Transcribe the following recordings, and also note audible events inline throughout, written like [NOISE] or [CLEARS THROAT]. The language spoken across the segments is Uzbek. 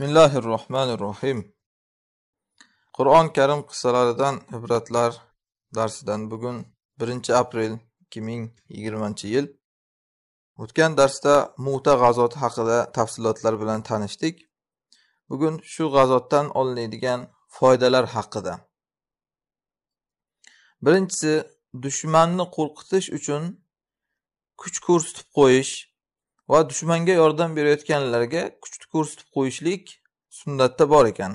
bismillahi rohmanir rohim qur'oni karim qissalaridan ibratlar darsidan bugun birinchi aprel ikki ming yigirmanchi yil o'tgan darsda muta g'azoti haqida tafsilotlar bilan tanishdik bugun shu g'azotdan olinadigan foydalar haqida birinchisi dushmanni qo'rqitish uchun kuch ko'rsatib qo'yish va dushmanga yordam berayotganlarga kuch ko'rsatib qo'yishlik sunnatda bor ekan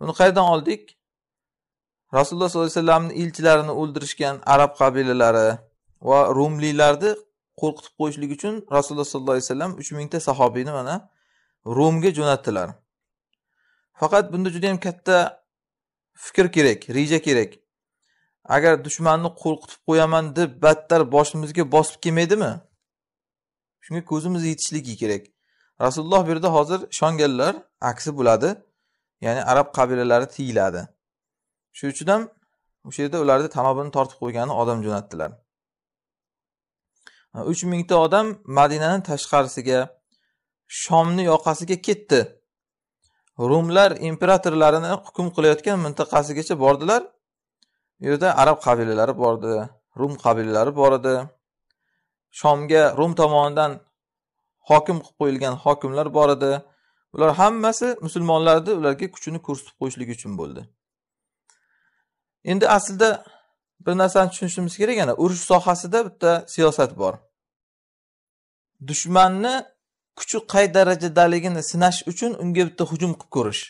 buni qayerdan oldik rasululloh sollallohu alayhi vasallamni elchilarini o'ldirishgan arab qabilalari va rumliklarni qo'rqitib qo'yishlik uchun rasululloh sollallohu alayhi vasallam uch mingta sahobiyni mana rumga jo'natdilar faqat bunda juda yam katta fikr kerak reja kerak agar dushmanni qo'rqitib qo'yaman deb battar boshimizga bosib kelmaydimi shunga ko'zimiz yetishligi kerak rasululloh bu yerda hozir ishonganlar aksi bo'ladi ya'ni arab qabilalari tiyiladi shuning uchun ham o'sha yerda ularni tanobini tortib qo'ygani odam jo'natdilar uch mingta odam madinani tashqarisiga shomni yoqasiga ketdi rumlar imperatorlarini hukm qilayotgan mintaqasigacha bordilar u yerda arab qabilalari bordi rum qabilalari bor edi Shomga Rum tomonidan hokim qilib qo'yilgan hokimlar bor edi. Bular hammasi musulmonlarni ularga kuchini ko'rsatib qo'yishligi uchun bo'ldi. Endi aslida bir narsani tushunishimiz kerak, yana urush sohasida bitta siyosat bor. Dushmanni kuchi qay darajadaligini sinash uchun unga bitta hujum qilib ko'rish.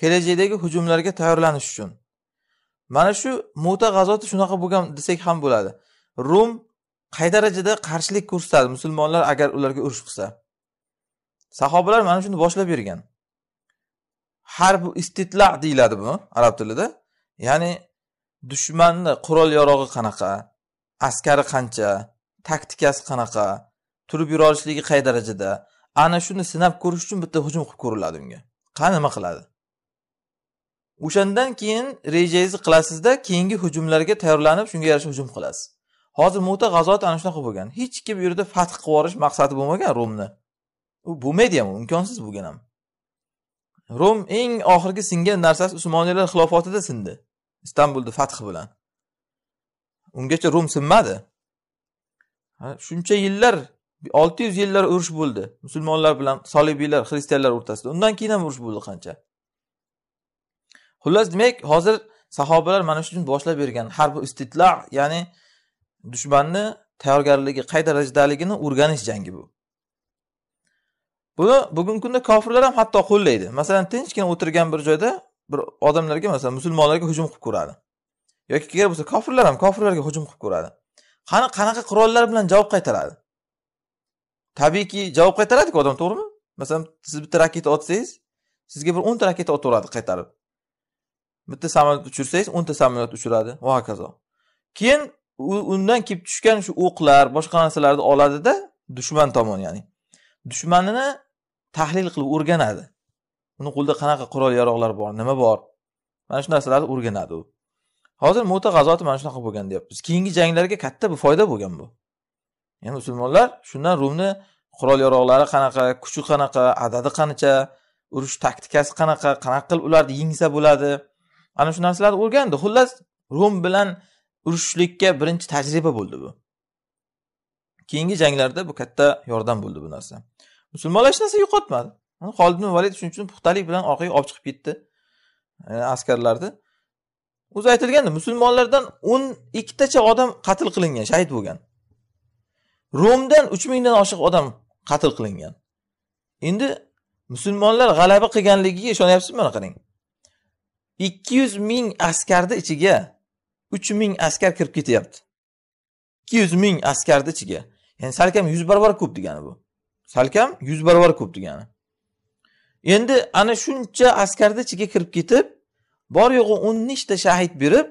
Kelajakdagi hujumlarga tayyorlanish uchun. Mana shu Mu'ta g'azoti shunaqa bo'lgan desak ham bo'ladi. Rum qay darajada qarshilik ko'rsatadi musulmonlar agar ularga urush qilsa sahobalar mana shuni boshlab bergan harb istitla deyiladi bu arab tilida ya'ni dushmanni qurol yarog'i qanaqa askari qancha taktikasi qanaqa turib yura olishligi qay darajada ana shuni sinab ko'rish uchun bitta hujum qilib ko'riladi unga qani nima qiladi o'shandan keyin rejangizni qilasizda keyingi hujumlarga tayyorlanib shunga yarasha hujum qilasiz hozir muta g'azovat ana shunaqa bo'lgan hech kim bu yerda fath qilib yuborish maqsadi bo'lmagan rumni u bo'lmaydi ham imkonsiz bo'lgan ham rum eng oxirgi singan narsasi usmoniylar xilofatida sindi istanbulni fathi bilan ungacha rum sinmadi shuncha yillar olti yuz yillar urush bo'ldi musulmonlar bilan solibiylar xristianlar o'rtasida undan keyin ham urush bo'ldi qancha xullas demak hozir sahobalar mana shu uchun boshlab bergan harbi istitlo ya'ni dushmanni tayyorgarligi qay darajadaligini o'rganish jangi bu buni bugungi kunda kofirlar ham hatto qo'llaydi masalan tinchgina o'tirgan bir joyda bir odamlarga masalan musulmonlarga hujum qilib ko'radi yoki kerak bo'lsa kofirlar ham kofirlarga hujum qilib ko'radi qani qanaqa qurollar bilan javob qaytaradi tabiiyki javob qaytaradiku odam to'g'rimi masalan siz bitta raketa otsangiz sizga bir o'nta raketa otaveradi qaytarib bitta samolyot uchirsangiz o'nta samolyot uchiradi va hokazo keyin undan kelib tushgan shu o'qlar boshqa narsalarni oladida dushman tomon ya'ni dushmanini tahlil qilib o'rganadi uni qo'lida qanaqa qurol yarog'lar bor nima bor mana shu narsalarni o'rganadi u hozir mo'ta g'azoti mana shunaqa bo'lgan deyapmiz keyingi janglarga katta bir foyda bo'lgan bu ya'ni musulmonlar shundan rumni qurol yarog'lari qanaqa kuchi qanaqa adadi qancha urush taktikasi qanaqa qanaqa qilib ularni yengsa bo'ladi ana shu narsalarni o'rgandi xullas rum bilan urushishlikka birinchi tajriba bo'ldi bu keyingi janglarda bu katta yordam bo'ldi bu narsa musulmonlar hech narsa yo'qotmadi holid valid shuning uchun puxtalik bilan orqaga olib chiqib ketdi e, askarlarni o'zi aytilgandi musulmonlardan o'n ikkitacha odam qatl qilingan shahid bo'lgan romdan uch mingdan oshiq odam qatl qilingan endi musulmonlar g'alaba qilganligiga ishonyapsizmi mana qarang ikki yuz ming askarni ichiga uch ming askar kirib ketyapti ikki yuz ming askarni ichiga ya'ni salkam yuz barobar ko'p degani bu salkam yuz barobar ko'p degani endi ana shuncha askarni ichiga kirib ketib bor yo'g'i o'n nechta shahid berib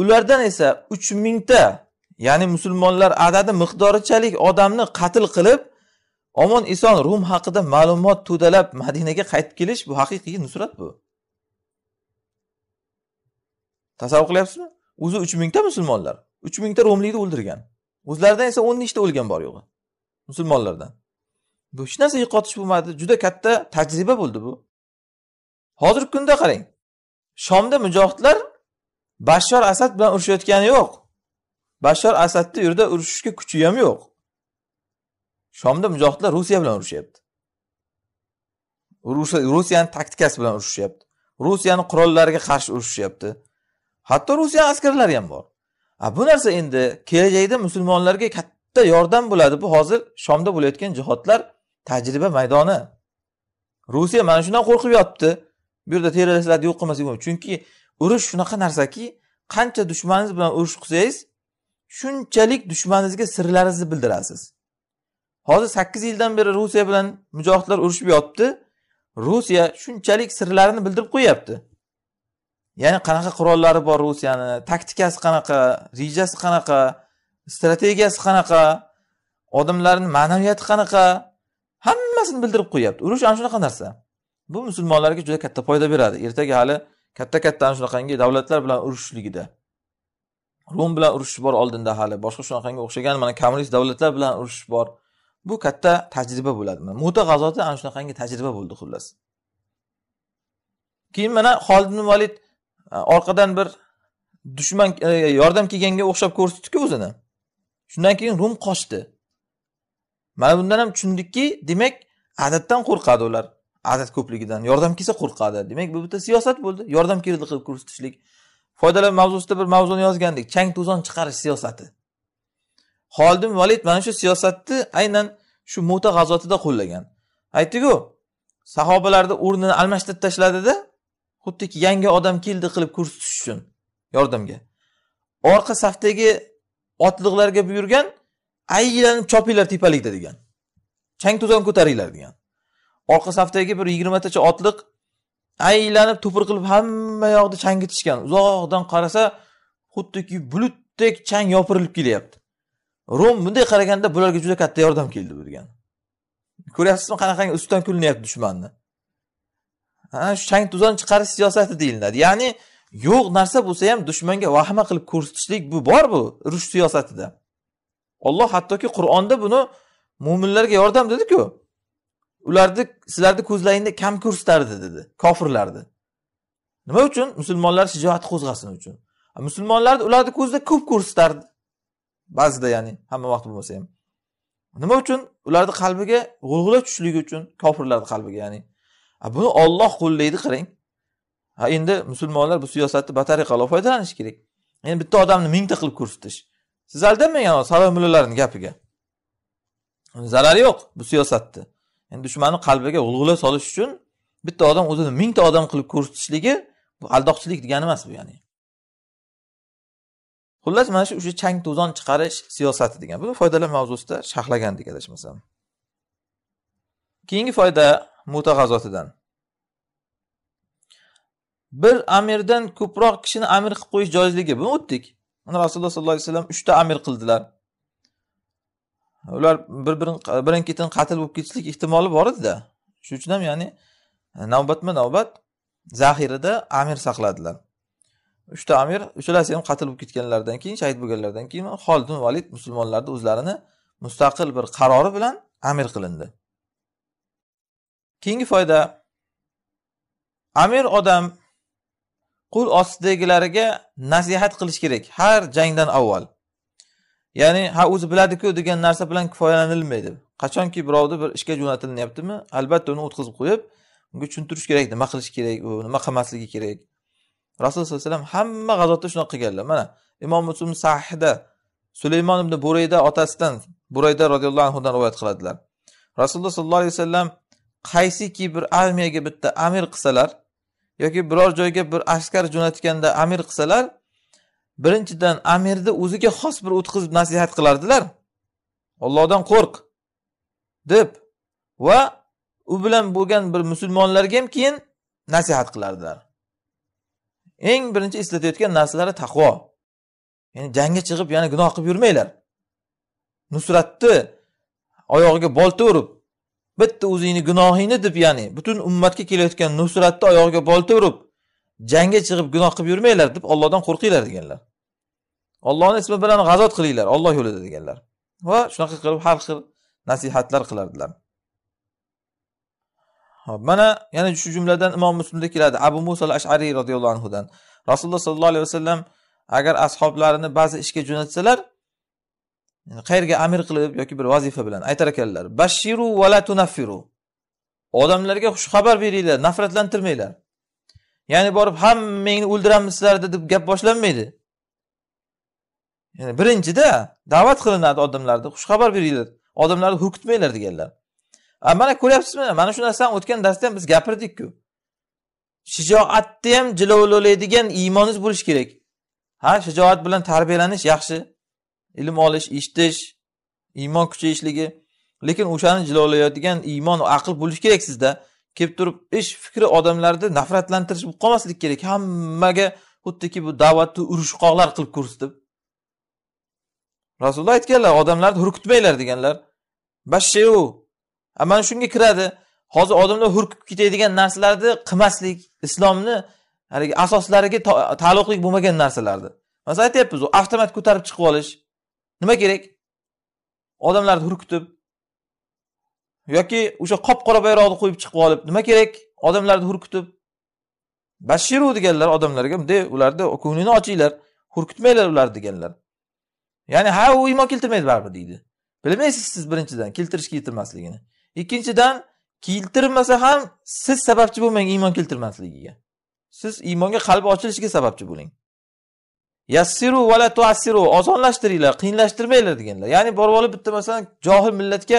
ulardan esa uch mingta ya'ni musulmonlar adadi miqdorichalik odamni qatl qilib omon eson rum haqida ma'lumot to'dalab madinaga qaytib kelish bu haqiqiy nusrat bu tasavvur qilyapsizmi o'zi uch mingta musulmonlar uch mingta romlikni o'ldirgan o'zlaridan esa o'n nechta o'lgan bor yo'g'i musulmonlardan bu hech narsa yo'qotish bo'lmadi juda katta tajriba bo'ldi bu hozirgi kunda qarang shomda mujohidlar bashor asad bilan urushayotgani yo'q bashor asadni u yerda urushishga kuchi ham yo'q shomda mujohidlar rusiya bilan urushyapti rusiyani taktikasi bilan urushyapti rusiyani qurollariga qarshi urushyapti hatto rusiya askarlari ham bor bu narsa endi kelajakda musulmonlarga katta yordam bo'ladi bu hozir shomda bo'layotgan jihodlar tajriba maydoni rusiya mana shundan qo'rqib yotibdi bu yerda terroristlarni yo'q qilmasak bo'lmaydi chunki urush shunaqa narsaki qancha dushmaningiz bilan urush qilsangiz shunchalik dushmaningizga sirlaringizni bildirasiz hozir sakkiz yildan beri rusiya bilan mujohidlar urushib yotibdi rusiya shunchalik sirlarini bildirib qo'yapti ya'ni qanaqa qurollari bor rusiyani taktikasi qanaqa rejasi qanaqa strategiyasi qanaqa odamlarni ma'naviyati qanaqa hammasini bildirib qo'yapti urush ana shunaqa narsa bu musulmonlarga juda katta foyda beradi ertaga hali katta katta ana shunaqangi davlatlar bilan urushishligida rum bilan urushish bor oldinda hali boshqa shunaqangi o'xshagan mana kommunist davlatlar bilan urushish bor bu katta tajriba bo'ladi muta g'azoti ana shunaqangi tajriba bo'ldi xullas keyin mana xolid ibn valid orqadan bir dushman e, yordam kelganga o'xshab ko'rsatdiku o'zini shundan keyin rum qochdi mana bundan ham tushundikki demak adaddan qo'rqadi ular adad ko'pligidan yordam kelsa qo'rqadi demak bu bitta siyosat bo'ldi yordam keldi qilib ko'rsatishlik foydalar mavzusida bir mavzuni yozgandik chang to'zon chiqarish siyosati xolidin valid mana shu siyosatni aynan shu mo'ta g'azotida qo'llagan aytdiku sahobalarni o'rnini almashtirib tashladida xuddiki yangi odam keldi qilib ko'rsatish uchun yordamga orqa safdagi otliqlarga buyurgan aylanib chopinglar tepalikda degan chang to'zon ko'taringlar degan orqa safdagi bir yigirmatacha otliq aylanib to'pir qilib hamma yoqni changitishgan uzoqdan qarasa xuddiki bulutdek chang yopirilib kelyapti rom bunday qaraganda bularga juda katta yordam keldi bu degan ko'ryapsizmi qanaqangi ustidan kulinyapti dushmanni shu chang tuzon chiqarish siyosati deyiladi ya'ni yo'q narsa bo'lsa ham dushmanga vahima qilib ko'rsatishlik bu bor bu urush siyosatida olloh hattoki qur'onda buni mo'minlarga yordam dediku ularni sizlarni ko'zlaringda kam ko'rsatardi dedi kofirlarni nima uchun musulmonlar shijoat qo'zg'asin uchun musulmonlarni ularni ko'zida ko'p ko'rsatardi ba'zida ya'ni hamma vaqt bo'lmasa ham nima uchun ularni qalbiga g'ulg'ula tushishligi uchun kofirlarni qalbiga ya'ni buni olloh qo'llaydi qarang ha endi musulmonlar bu siyosatni batariqalov foydalanish kerak endi bitta odamni mingta qilib ko'rsatish siz aldanmang saroy mullalarni gapiga zarari yo'q bu siyosatni endi dushmanni qalbiga g'ulg'ula solish uchun bitta odam o'zini mingta odam qilib ko'rsatishligi bu aldoqchilik degani emas bu ya'ni xullas mana shu o'sha chang to'zon chiqarish siyosati degan buni foydalar mavzusida sharhlagandik adashmasam keyingi foyda mutaxazotidan bir amirdan ko'proq kishini amir qilib qo'yish joizligi buni o'tdik mana rasululloh sollallohu alayhi vasallam uchta amir qildilar ular bir birin ketin qatl bo'lib ketishlik ehtimoli bor edida shuning uchun ham ya'ni navbatma navbat zaxirada amir saqladilar uchta amir uchalasi ham qatl bo'lib ketganlaridan keyin shahid bo'lganlaridan keyin xolid valid musulmonlarni o'zlarini mustaqil bir qarori bilan amir qilindi keyingi foyda amir odam qul ostidagilariga nasihat qilish kerak har jangdan avval ya'ni ha o'zi biladiku degan narsa bilan kifoyalanilmaydi qachonki birovni bir ishga jo'natilyaptimi albatta uni o'tkazib qo'yib unga tushuntirish kerak nima qilish kerak u nima qilmasligi kerak rasululloh sallallohu alayhi vasallam hamma g'azotda shunaqa qilganlar mana imom muslim sahihda sulaymon ibn burayda otasidan burayda roziyallohu anhudan rivoyat qiladilar rasululloh sollallohu alayhi vasallam qaysiki bir armiyaga bitta amir qilsalar yoki biror joyga bir askar jo'natganda amir qilsalar birinchidan amirni o'ziga xos bir o'tkazib nasihat qilardilar ollohdan qo'rq deb va u bilan bo'lgan bir musulmonlarga ham keyin nasihat qilardilar eng birinchi eslatayotgan narsalari taqvo ya'ni jangga chiqib yana gunoh qilib yurmanglar nusratni oyog'iga bolta urib bitta o'zingni gunohingni deb ya'ni butun ummatga kelayotgan nusratni oyog'iga bolta urib jangga chiqib gunoh qilib yurmanglar deb ollohdan qo'rqinglar deganlar ollohni ismi bilan g'azot qilinglar olloh yo'lida deganlar va shunaqa qilib har xil nasihatlar qilardilar hop mana yana shu jumladan imom muslimda keladi abu muso al ashariy roziyallohu anhudan rasululloh sollallohu alayhi vasallam agar ashoblarini ba'zi ishga jo'natsalar yani qayerga amir qilib yoki bir vazifa bilan aytar ekanlar bashiru vala tunaffiru odamlarga xushxabar beringlar nafratlantirmanglar ya'ni borib hammangni o'ldiramiz sizlarni deb gap boshlanmaydi ya'ni birinchida da'vat qilinadi odamlarni xushxabar beringlar odamlarni hurkitmanglar deganlar mana ko'ryapsizmi mana shu narsani o'tgan darsda ham biz gapirdikku shijoatni ham jilovlaydigan iymoningiz bo'lishi kerak ha shijoat bilan tarbiyalanish yaxshi ilm olish eshitish iymon kuchayishligi lekin o'shani jilolayotgan iymon va aql bo'lishi kerak sizda kelib turib ish fikri odamlarni nafratlantirish bo'lib qolmasligi kerak hammaga xuddiki bu da'vatni urushqoqlar qilib ko'rsatib rasululloh aytganlar odamlarni hurkitmanglar deganlar u mana shunga kiradi hozir odamlar hurkib ketadigan narsalarni qilmaslik islomni haligi asoslariga taalluqli bo'lmagan narsalarni masalan aytyapmiz avtomat ko'tarib chiqib olish nima kerak odamlarni hurkitib yoki o'sha qop qora bayroqni qo'yib chiqib olib nima kerak odamlarni hurkitib bashiru deganlar odamlarga bunday ularni ko'nglini ochinglar hurkitmanglar ularni deganlar ya'ni ha u iymon keltirmaydi baribir deydi bilmaysiz siz birinchidan keltirish keltirmasligini ikkinchidan keltirmasa ham siz sababchi bo'lmang iymon keltirmasligiga siz iymonga qalbi ochilishiga sababchi bo'ling yassiru vala tuassiru osonlashtiringlar qiyinlashtirmanglar deganlar ya'ni borib olib bitta masalan johil millatga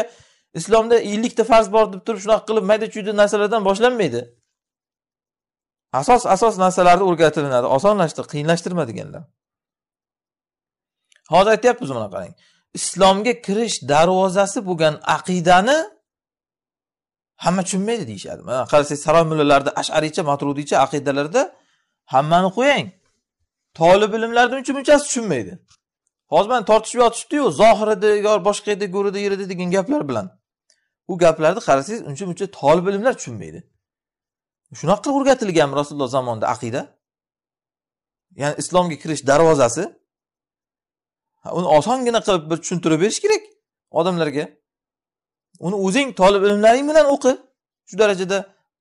islomda ellikta farz bor deb turib shunaqa qilib mayda chuyda narsalardan boshlanmaydi asos asos narsalarni o'rgatilinadi osonlashtir qiyinlashtirma deganlar hozir aytyapmiz mana qarang islomga kirish darvozasi bo'lgan aqidani hamma tushunmaydi deyishadi mana qarasangiz saroy mullalarni ash'ariycha matrudiycha aqidalarda hammani qo'yang tolib ilmlarni uncha munchasi tushunmaydi hozir mana tortishib yotishibdiyu zohirida yo boshqa yerda go'rida yerida degan gaplar bilan u gaplarni qarasangiz uncha muncha tolib ilmlar tushunmaydi shunaqa qilib o'rgatilganmi rasululloh zamonida aqida ya'ni islomga kirish darvozasi uni osongina qilib bir tushuntirib berish kerak odamlarga uni o'zing tolib ilmlaring bilan o'qi shu darajada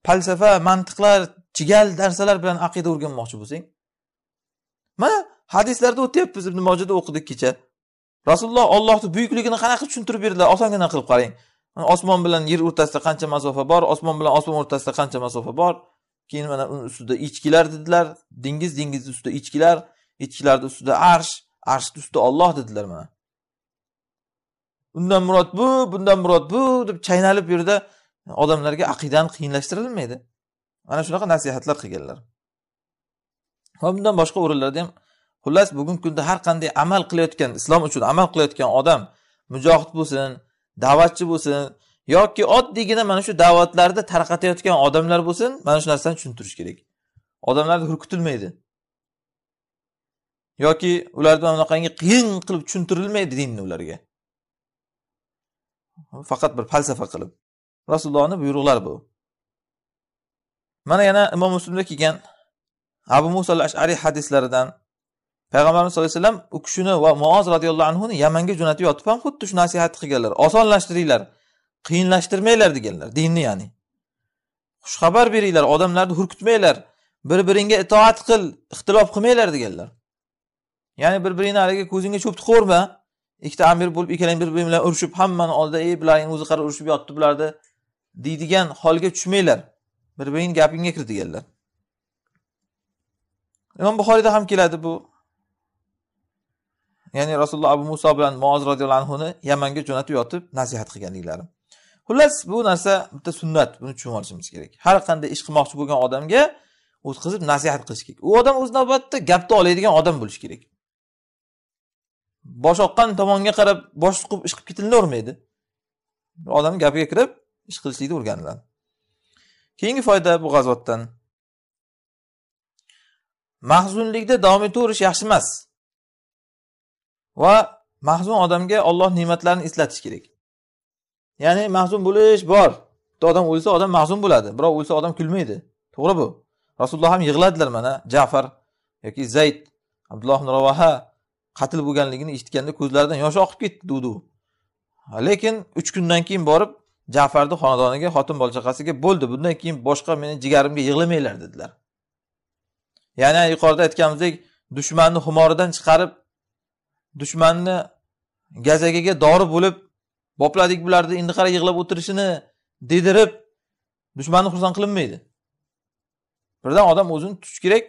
falsafa mantiqlar chigal narsalar bilan aqida o'rganmoqchi bo'lsang mana hadislarda o'tyapmiz ibn mojida o'qidik kecha rasululloh ollohni buyukligini qanaqa tushuntirib berdilar osongina qilib qarang osmon bilan yer o'rtasida qancha masofa bor osmon bilan osmon o'rtasida qancha masofa bor keyin mana uni ustida echkilar dedilar dengiz dengizni ustida echkilar echkilarni ustida arsh arshni ustida olloh dedilar mana undan murod bu bundan murod bu deb chaynalib bu yerda odamlarga aqidani qiyinlashtirilmaydi mana shunaqa nasihatlar qilganlar va bundan boshqa o'rinlarda ham xullas bugungi kunda har qanday amal qilayotgan islom uchun amal qilayotgan odam mujohid bo'lsin da'vatchi bo'lsin yoki oddiygina mana shu da'vatlarni tarqatayotgan odamlar bo'lsin mana shu narsani tushuntirish kerak odamlarni hurkitilmaydi yoki ularni mana bunaqangi qiyin qilib tushuntirilmaydi dinni ularga faqat bir falsafa qilib rasulullohni buyruqlari bu mana yana imom muslimda kelgan abu muso al ashariy hadislaridan payg'ambarimiz sallallohu alayhi vasallam u kishini va mooz roziyallohu anhuni yamanga jo'natib yotib ham xuddi shu nasihatni qilganlar osonlashtiringlar qiyinlashtirmanglar deganlar dinni ya'ni xushxabar beringlar odamlarni hurkitmanglar bir biringga itoat qil ixtilof qilmanglar deganlar ya'ni bir biringni haligi ko'zingga cho'p tiqaverma ikkita amir bo'lib ikkalang bir biring bilan urushib hammani oldida ey bularning o'zi qara urushib yotibdi bularni deydigan holga tushmanglar bir biringni gapingga kir deganlar imom buxoriyda ham keladi bu ya'ni rasululloh abu muso bilan mooz roziyallohu anhuni yamanga jo'natib yotib nasihat qilganliklari xullas bu narsa bitta sunnat buni tushunib olishimiz kerak har qanday ish qilmoqchi bo'lgan odamga o'tqizib nasihat qilish kerak u odam o'z navbatida gapni oladigan odam bo'lishi kerak bosh oqqan tomonga qarab bosh suqib ish qilib ketilavermaydi odam gapiga kirib ish qilishlikni o'rganiladi keyingi foyda bu g'azotdan mahzunlikda davom etaverish yaxshi emas va mahzun odamga olloh ne'matlarini eslatish kerak ya'ni mahzun bo'lish bor bitta odam o'lsa odam mahzun bo'ladi birov o'lsa odam kulmaydi to'g'ri bu rasululloh ham yig'ladilar mana jafar yoki zayd abdulloh ibn ravaha qatl bo'lganligini eshitganda ko'zlaridan yosh oqib ketdi dudu lekin uch kundan keyin borib jafarni xonadoniga xotin bola chaqasiga bo'ldi bundan keyin boshqa meni jigarimga yig'lamanglar dedilar ya'ni yuqorida aytganimizdek dushmanni xumoridan chiqarib dushmanni gazagiga dori bo'lib bopladik bularni endi qara yig'lab o'tirishini dedirib dushmanni xursand qilinmaydi birdan odam o'zini tutish kerak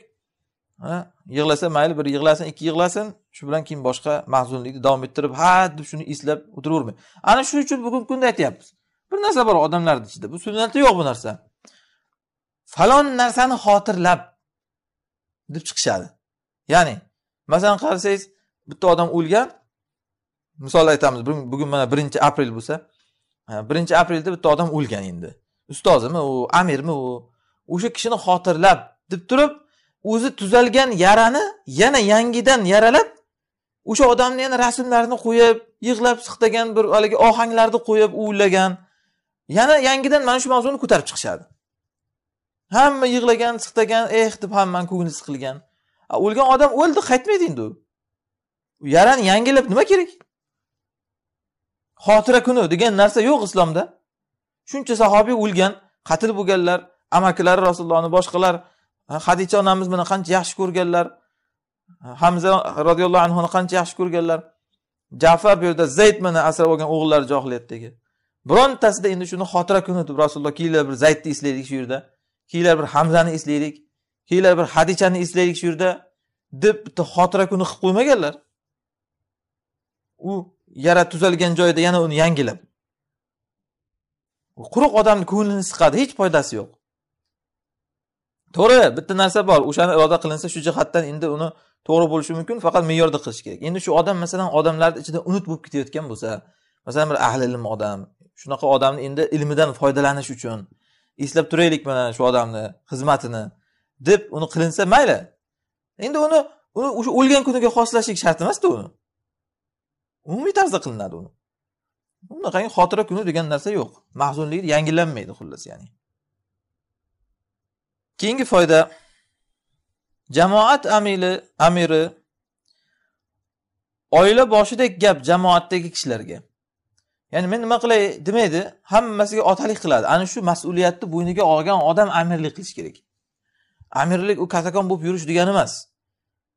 yig'lasa mayli bir yig'lasin ikki yig'lasin shu bilan keyin boshqa mahzunlikni davom ettirib ha deb shuni eslab o'tiravermay. ana shu uchun bugungi kunda aytyapmiz bir narsa bor odamlarni ichida bu sunnatda yo'q bu narsa falon narsani xotirlab deb chiqishadi ya'ni masalan qarasangiz bitta odam o'lgan misol aytamiz bugun mana birinchi aprel bo'lsa birinchi aprelda bitta odam o'lgan endi ustozimi u amirmi u o'sha kishini xotirlab deb turib o'zi tuzalgan yarani yana yangidan yaralab o'sha odamni yana rasmlarini qo'yib yig'lab siqtagan bir haligi ohanglarni qo'yib uvlagan yana yangidan mana shu mavzuni ko'tarib chiqishadi hamma yig'lagan siqtagan eh deb hammani ko'ngli siqilgan o'lgan odam o'ldi qaytmaydi endi u yarani yangilab nima kerak xotira kuni degan narsa yo'q islomda shuncha sahobiy o'lgan qatl bo'lganlar amakilari rasulullohni boshqalar hadicha onamiz buni qancha yaxshi ko'rganlar hamza roziyallohu anhuni qancha yaxshi ko'rganlar jafar bu yerda zayd mana asrab olgan o'g'illari johiliyatdagi birontasida endi shuni xotira kuni deb rasululloh kelinglar bir zaydni eslaylik shu yerda keyinlar bir hamzani eslaylik keyinlar bir hadichani eslaylik shu yerda deb bitta xotira kuni qilib qo'ymaganlar u yara tuzalgan joyda yana uni yangilab quruq odamni ko'nglini siqadi hech foydasi yo'q to'g'ri bitta narsa bor o'shani iroda qilinsa shu jihatdan endi uni to'g'ri bo'lishi mumkin faqat me'yorda qilish kerak endi shu odam masalan odamlarni ichida unut bo'lib ketayotgan bo'lsa masalan bir ahli ilm odam shunaqa odamni endi ilmidan foydalanish uchun eslab turaylik mana shu odamni xizmatini deb uni qilinsa mayli endi uni uni o'sha o'lgan kuniga xoslashlik shart emasda uni umumiy tarzda qilinadi uni unaqangi xotira kuni degan narsa yo'q mahzunlik yangilanmaydi xullas ya'ni keyingi foyda jamoat amiri amiri oila boshidek gap jamoatdagi kishilarga ya'ni men nima qilay demaydi hammasiga otalik qiladi ana shu mas'uliyatni bo'yniga olgan odam amirlik qilishi kerak amirlik u kattakon bo'lib yurish degani emas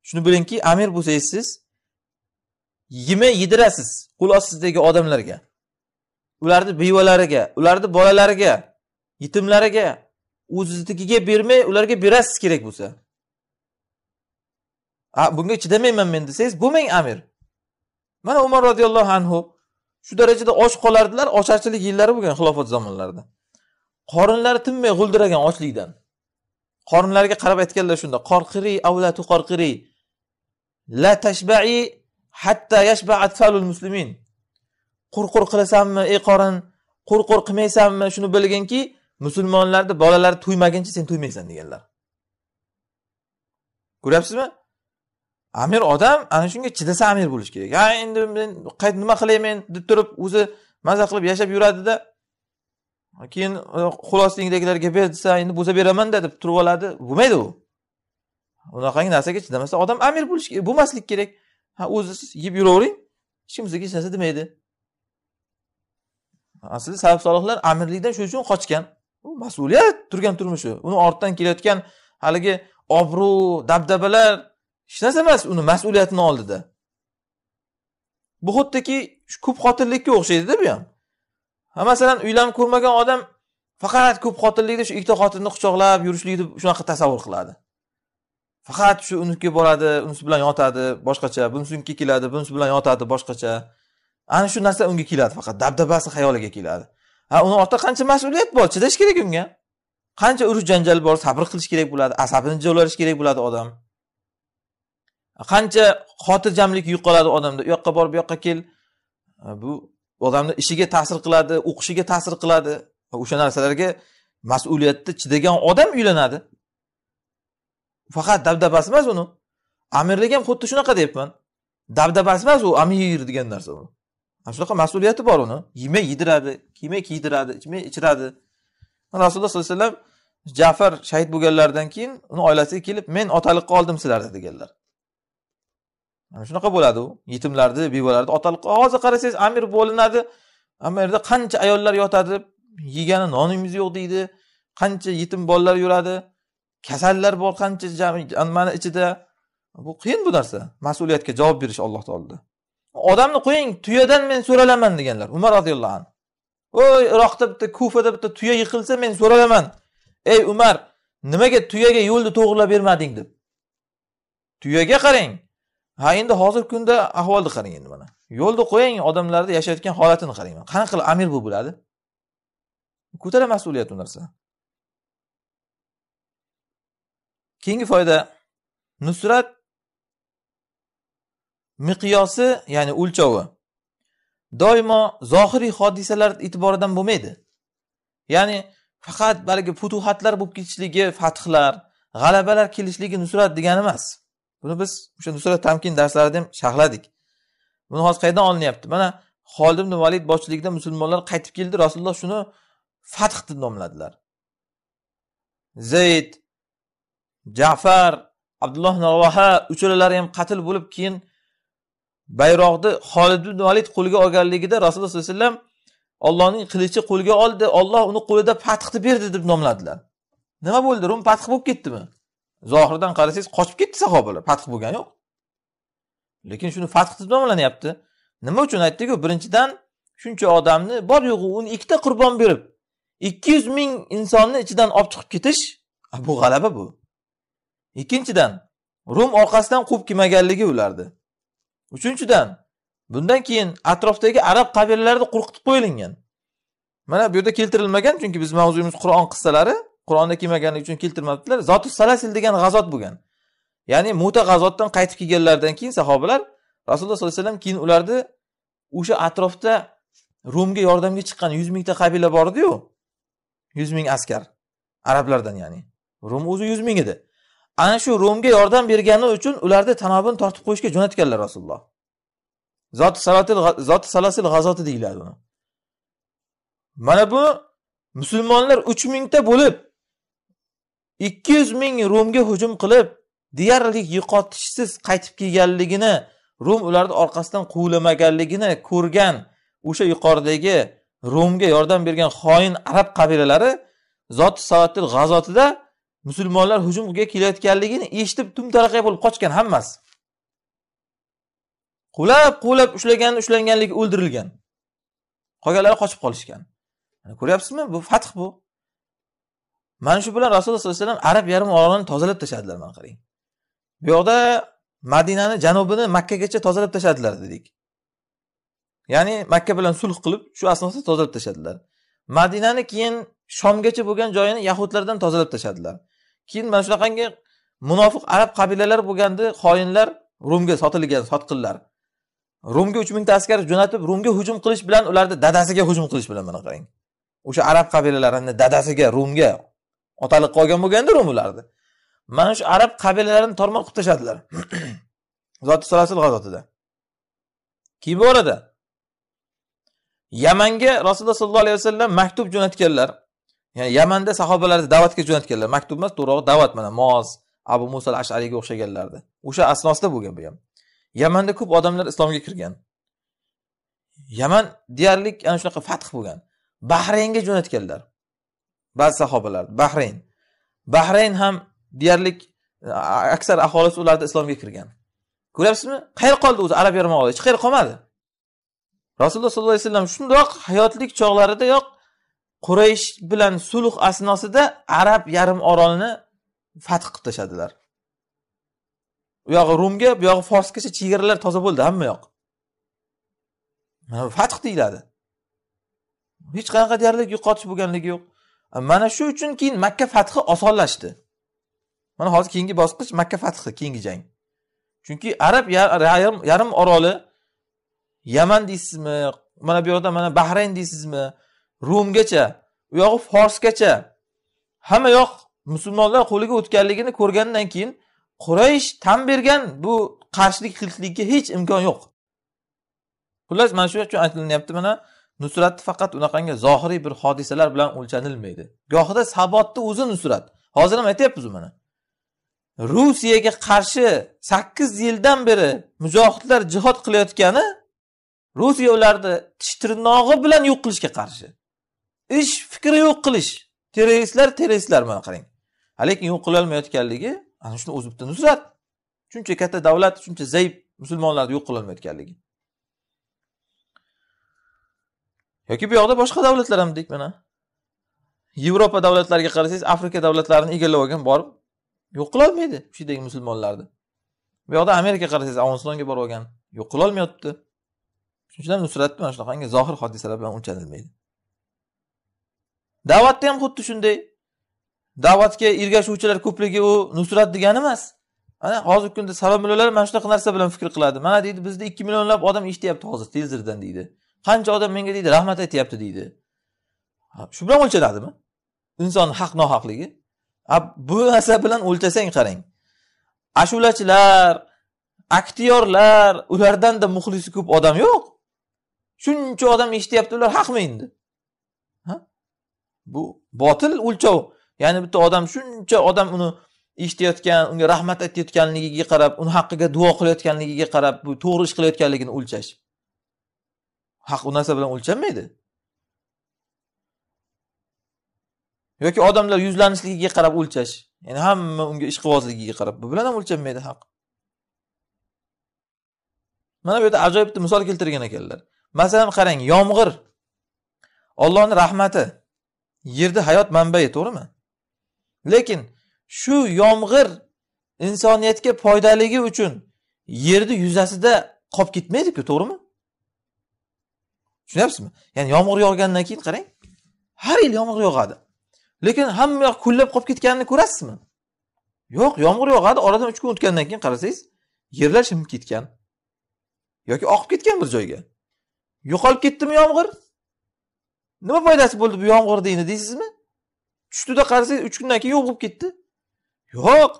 shuni bilingki amir bo'lsangiz siz yemay yedirasiz qo'l ostizdagi odamlarga ularni bevalariga ularni bolalariga yetimlariga o'ziznikiga bermay ularga berasiz kerak bo'lsa bunga chidamayman men desangiz bo'lmang amir mana umar roziyallohu anhu shu darajada och qolardilar ocharchilik yillari bo'lgan xilofat zamonlarida qorinlari tinmay g'uldiragan ochlikdan qorinlariga qarab aytganlar shunda qorqiri avlatu qorqiri la tashbai hatta yashba atfalul muslimin qurqur qilasanmi ey qorin qurqur qilmaysanmi shuni bilginki musulmonlarni bolalari to'ymaguncha sen to'ymaysan deganlar ko'ryapsizmi amir odam ana shunga chidasa amir bo'lishi kerak ha endi men qayt nima qilay men deb turib o'zi maza qilib yashab yuradida keyin e, xulosangdagilarga ber desa endi bo'lsa beramanda deb turib oladi bo'lmaydi u unaqangi narsaga chidamasa odam amir bo'lish bo'lmaslik kerak ha o'zi yeb yuravering hech kim sizga hech narsa demaydi asli salaf solihlar amirlikdan shuning uchun qochgan u mas'uliyat turgan turmushi uni ortidan kelayotgan haligi obro' dabdabalar hech narsa emas uni mas'uliyatini oldida bu xuddiki ko'p xotinlikka o'xshaydida bu ham ha masalan uylanib ko'rmagan odam faqat ko'p xotinlikda shu ikkita xotinni quchoqlab yurishlikni shunaqa tasavvur qiladi faqat shu uniki boradi unisi bilan yotadi boshqacha bunisiniki keladi bunisi bilan yotadi boshqacha ana shu narsa unga keladi faqat dabdabasi xayoliga keladi ha uni ortida qancha mas'uliyat bor chidash kerak unga qancha urush janjal bor sabr qilish kerak bo'ladi asabini jilovlash kerak bo'ladi odam qancha xotirjamlik yo'qoladi odamda u yoqqa bor bu yoqqa kel e, bu odamni ishiga ta'sir qiladi o'qishiga ta'sir qiladi o'sha narsalarga mas'uliyatni chidagan odam uylanadi faqat dabdabasi emas uni amirlik ham xuddi shunaqa deyapman dabdabasi emas u amir degan narsa u shunaqa mas'uliyati bor uni yemay yediradi kiymay kiydiradi ichmay ichiradi rasululloh sollallohu alayhi vasallam jafar shahid bo'lganlaridan keyin uni oilasiga kelib men otaliqqa oldim sizlarni deganlar shunaqa bo'ladi u yetimlarni bevalarni otaliqqa hozir qarasangiz amir bo'linadi yerda qancha ayollar yotadi yegani nonimiz yo'q deydi qancha yetim bolalar yuradi kasallar bor qancha nimani ichida bu qiyin bu narsa mas'uliyatga javob berish alloh taoloda odamni qo'ying tuyadan men so'ralaman deganlar umar roziyallohu anhu o'y iroqda bitta kufada bitta tuya yiqilsa men so'ralaman ey umar nimaga tuyaga yo'lni to'g'irlab bermading deb tuyaga qarang ha endi hozirgi kunda ahvolni qarang endi mana yo'lni qo'ying odamlarni yashayotgan holatini qarang qanaqa qilib amir bo'lib bo'ladi ko'tara mas'uliyat u narsa keyingi foyda nusrat miqyosi ya'ni o'lchovi doimo zohiriy hodisalar e'tiboridan bo'lmaydi ya'ni faqat balki futuhatlar bo'lib ketishligi fathlar g'alabalar kelishligi nusrat degani emas buni biz o'sha nusrat tamkin darslarida ham sharhladik buni hozir qayerdan olinyapti mana holidib ibn valid boshchiligida musulmonlar qaytib keldi rasululloh shuni fath deb nomladilar zayd jafar abdulloh navoha uchalalari ham qatl bo'lib keyin bayroqni holid ibn valid qo'lga olganligida rasululloh sollallohu alayhi vasallam ollohning qilichi qo'lga oldi olloh uni qo'lida deb berdi deb nomladilar nima bo'ldi rum fath bo'lib ketdimi zohirdan qarasangiz qochib ketdi sahobalar fath bo'lgani yo'q lekin shuni fath deb nomlanyapti nima uchun aytdiku birinchidan shuncha odamni bor yo'g'i uni ikkita qurbon berib ikki yuz ming insonni ichidan olib chiqib ketish bu g'alaba bu ikkinchidan rum orqasidan quvib kelmaganligi ularni uchinchidan bundan keyin atrofdagi arab qabilalarni qo'rqitib qo'yilingan mana bu yerda keltirilmagan chunki biz mavzuyimiz qur'on qissalari qur'onda kelmaganligi uchun keltirmabdilar zotu salasil degan g'azot bo'lgan ya'ni muta g'azotdan qaytib kelganlaridan keyin sahobalar rasululloh sollallohu alayhi vasallam keyin ularni o'sha atrofda romga yordamga chiqqan yuz mingta qabila bor ediyu yuz ming askar arablardan ya'ni rum o'zi yuz ming edi ana shu romga yordam bergani uchun ularni tanobini tortib qo'yishga jo'natganlar rasululloh zoti salatil zoti salasil g'azoti deyiladi uni mana bu musulmonlar uch mingta bo'lib 200 ming Rumga hujum qilib, deyarli yo'qotishsiz qaytib kelganligini, Rum ularni orqasidan quvlamaganligini ko'rgan o'sha yuqoridagi Rumga yordam bergan xoin arab qabilalari Zot Soatil g'azotida musulmonlar hujumga kelayotganligini eshitib tum taraqay bo'lib qochgan hammasi. qulab qulab ushlagan ushlanganligi o'ldirilgan qolganlari qochib qolishgan ko'ryapsizmi bu fath bu mana shu bilan rasululloh sollallohu alayhi vasallam arab yarim orolini tozalab tashladilar mana qarang bu yoqda madinani janubini makkagacha tozalab tashladilar dedik ya'ni makka bilan sulh qilib shu asnosda tozalab tashladilar madinani keyin shomgacha bo'lgan joyini yahudlardan tozalab tashladilar keyin mana shunaqangi munofiq arab qabilalari bo'lganda xoinlar rumga sotilgan sotqinlar rumga uch mingta askar jo'natib rumga hujum qilish bilan ularni dadasiga hujum qilish bilan mana qarang o'sha arab qabilalarini dadasiga rumga otaliq qolgan bo'lganda rum ularni mana shu arab qabilalarini tormoq qilib tashladilar [CLEARS THROAT] zoti sulasil g'azotida keyin bu orada yamanga rasululloh sollallohu alayhi vasallam maktub jo'natganlar ya'ni yamanda sahobalarni da'vatga jo'natganlar maktub emas to'g'rirog'i da'vat mana moz abu muso al ashariyga o'xshaganlarni o'sha asnosida bo'lgan bu ham yamanda ko'p odamlar islomga kirgan yaman deyarli ana shunaqa fath bo'lgan bahraynga jo'natganlar ba'zi sahobalar bahrayn bahrayn ham deyarli aksar aholisi ularda islomga kirgan ko'ryapsizmi qayer qoldi o'zi arab yarim hech qayerda qolmadi rasululloh sollallohu alayhi vasallam shundoq hayotlik chog'laridayoq quraysh bilan sulh asnosida arab yarim orolini fath qilib tashladilar u yog'i rumga bu yog'i forsgacha chegaralar toza bo'ldi hamma yoq fath deyiladi hech qanaqa deyarli yo'qotish bo'lganligi yo'q mana shu uchun keyin makka fathi osonlashdi mana hozir keyingi bosqich makka fathi keyingi jang chunki arab yarim, yarim oroli yaman deysizmi mana bu yoqda mana bahrayn deysizmi rumgacha u yog'i forsgacha hamma yoq musulmonlar qo'liga o'tganligini ko'rgandan keyin quraysh tan bergan bu qarshilik qilishlikka hech imkon yo'q xullas mana shu uchun aytilyapti mana nusrat faqat unaqangi zohiriy bir hodisalar bilan o'lchanilmaydi gohida sabotni o'zi nusrat hozir ham aytyapmiz mana rusiyaga qarshi sakkiz yildan beri mujohidlar jihod qilayotgani rusiya ularni tish tirnog'i bilan yo'q qilishga qarshi ish fikri yo'q qilish terroristlar terroristlar mana qarang lekin yo'q qilolmayotganligi ana shuni o'zi bitta nusrat shuncha katta davlat shuncha zaif musulmonlarni yo'q qilolmayotganligi yoki bu yoqda boshqa davlatlar ham deyik mana yevropa davlatlariga qarasangiz afrika davlatlarini egallab olgan borib yo'q qilolmaydi shu yerdagi musulmonlarni bu yoqda amerika qarasangiz afg'onistonga borib olgan yo'q qilolmayapti shuning uchun ham nusratni mana shunaqangi zohir hodisalar bilan o'lchanilmaydi da'vatda ham xuddi shunday da'vatga ergashuvchilar ko'pligi u nusrat degani emas ana hozirgi kunda sarov mana shunaqa narsa bilan fikr qiladi mana deydi bizda ikki millionlab odam eshityapti hozir televizordan deydi qancha odam menga deydi rahmat aytyapti deydi shu bilan o'lchanadimi insonni haq nohaqligi bu narsa bilan o'lchasang qarang ashulachilar aktyorlar ulardanda muxlisi ko'p odam yo'q shuncha odam eshityapti ular haqmi endi bu botil o'lchov ya'ni bitta odam shuncha odam uni eshitayotgan unga rahmat aytayotganligiga qarab uni haqqiga duo qilayotganligiga qarab bu to'g'ri ish qilayotganligini o'lchash haq u narsa bilan o'lchanmaydi yoki odamlar yuzlanishligiga qarab o'lchash ya'ni hamma unga ishqivozligiga qarab bu bilan ham o'lchanmaydi haq mana bu yerda ajoyib bitta misol keltirgan ekanlar masalan qarang yomg'ir ollohni rahmati yerda hayot manbai to'g'rimi lekin shu yomg'ir insoniyatga foydaligi uchun yerni yuzasida qolib ketmaydiku to'g'rimi tushunyapsizmi ya'ni yomg'ir yog'gandan keyin qarang har yil yomg'ir yog'adi lekin hamma yoq ko'llab qolib ketganini ko'rasizmi yo'q yomg'ir yog'adi oradan uch kun o'tgandan keyin qarasangiz yerlar shimib ketgan yoki oqib ketgan bir joyga yo'qolib ketdimi yomg'ir nima foydasi bo'ldi bu yomg'ir deysizmi tushdida qarasangiz uch kundan keyin yo'q bo'lib ketdi yo'q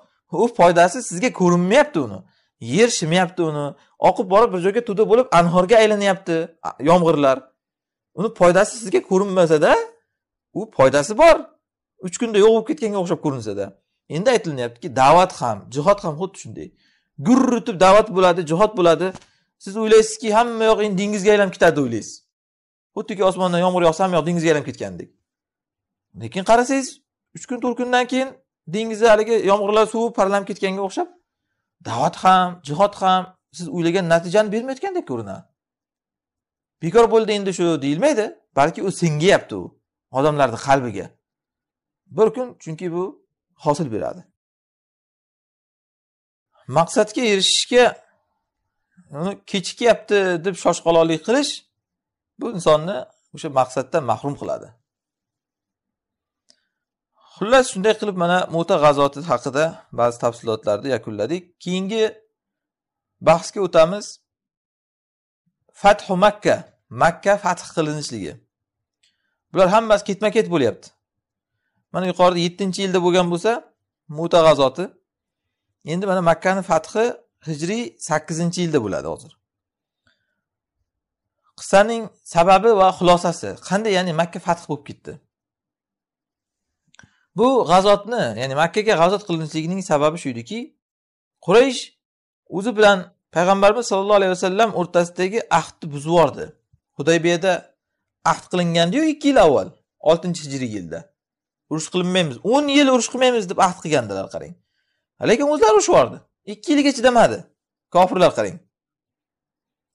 u foydasi sizga ko'rinmayapti uni yer shimayapti uni oqib borib bir joyga to'da bo'lib anhorga aylanyapti yomg'irlar uni foydasi sizga ko'rinmasada u foydasi bor uch kunda yo'q bo'lib ketganga o'xshab ko'rinsada endi aytilyaptiki da'vat ham jihod ham xuddi shunday etib da'vat bo'ladi jihod bo'ladi siz o'ylaysizki hamma yoq endi dengizga aylanib ketadi o'ylaysiz xuddiki osmondan yomg'ir yog'sa hamma yoq dengizga aylanib ketgandek lekin qarasangiz uch kun to'rt kundan keyin dengizni haligi yomg'irlar suvi parlanib ketganga o'xshab da'vat ham jihod ham siz o'ylagan natijani bermayotgandek ko'rinadi bekor bo'ldi endi shu deyilmaydi balki u singiyapti u odamlarni qalbiga bir kun chunki bu hosil beradi maqsadga erishishga uni kechikyapti deb shoshqaloqlik qilish bu insonni o'sha maqsaddan mahrum qiladi xullas shunday qilib mana mo'ta g'azoti haqida ba'zi tafsilotlarni yakunladik keyingi bahsga o'tamiz fathu makka makka fath qilinishligi bular hammasi ketma ket bo'lyapti mana yuqorida yettinchi yilda bo'lgan bo'lsa muta g'azoti endi mana makkani fathi hijriy sakkizinchi yilda bo'ladi hozir qissaning sababi va xulosasi qanday ya'ni makka fath bo'lib ketdi bu g'azotni ya'ni makkaga g'azot qilinishligining sababi shu ediki quraysh o'zi bilan payg'ambarimiz sollallohu alayhi vasallam o'rtasidagi ahdni buzib yubordi hudaybiyada ahd qilingandiyu ikki yil avval oltinchi hijriy yilda urush qilinmaymiz o'n yil urush qilmaymiz deb ahd qilgandilar qarang lekin o'zlari urushib yubordi ikki yilga chidamadi kofirlar qarang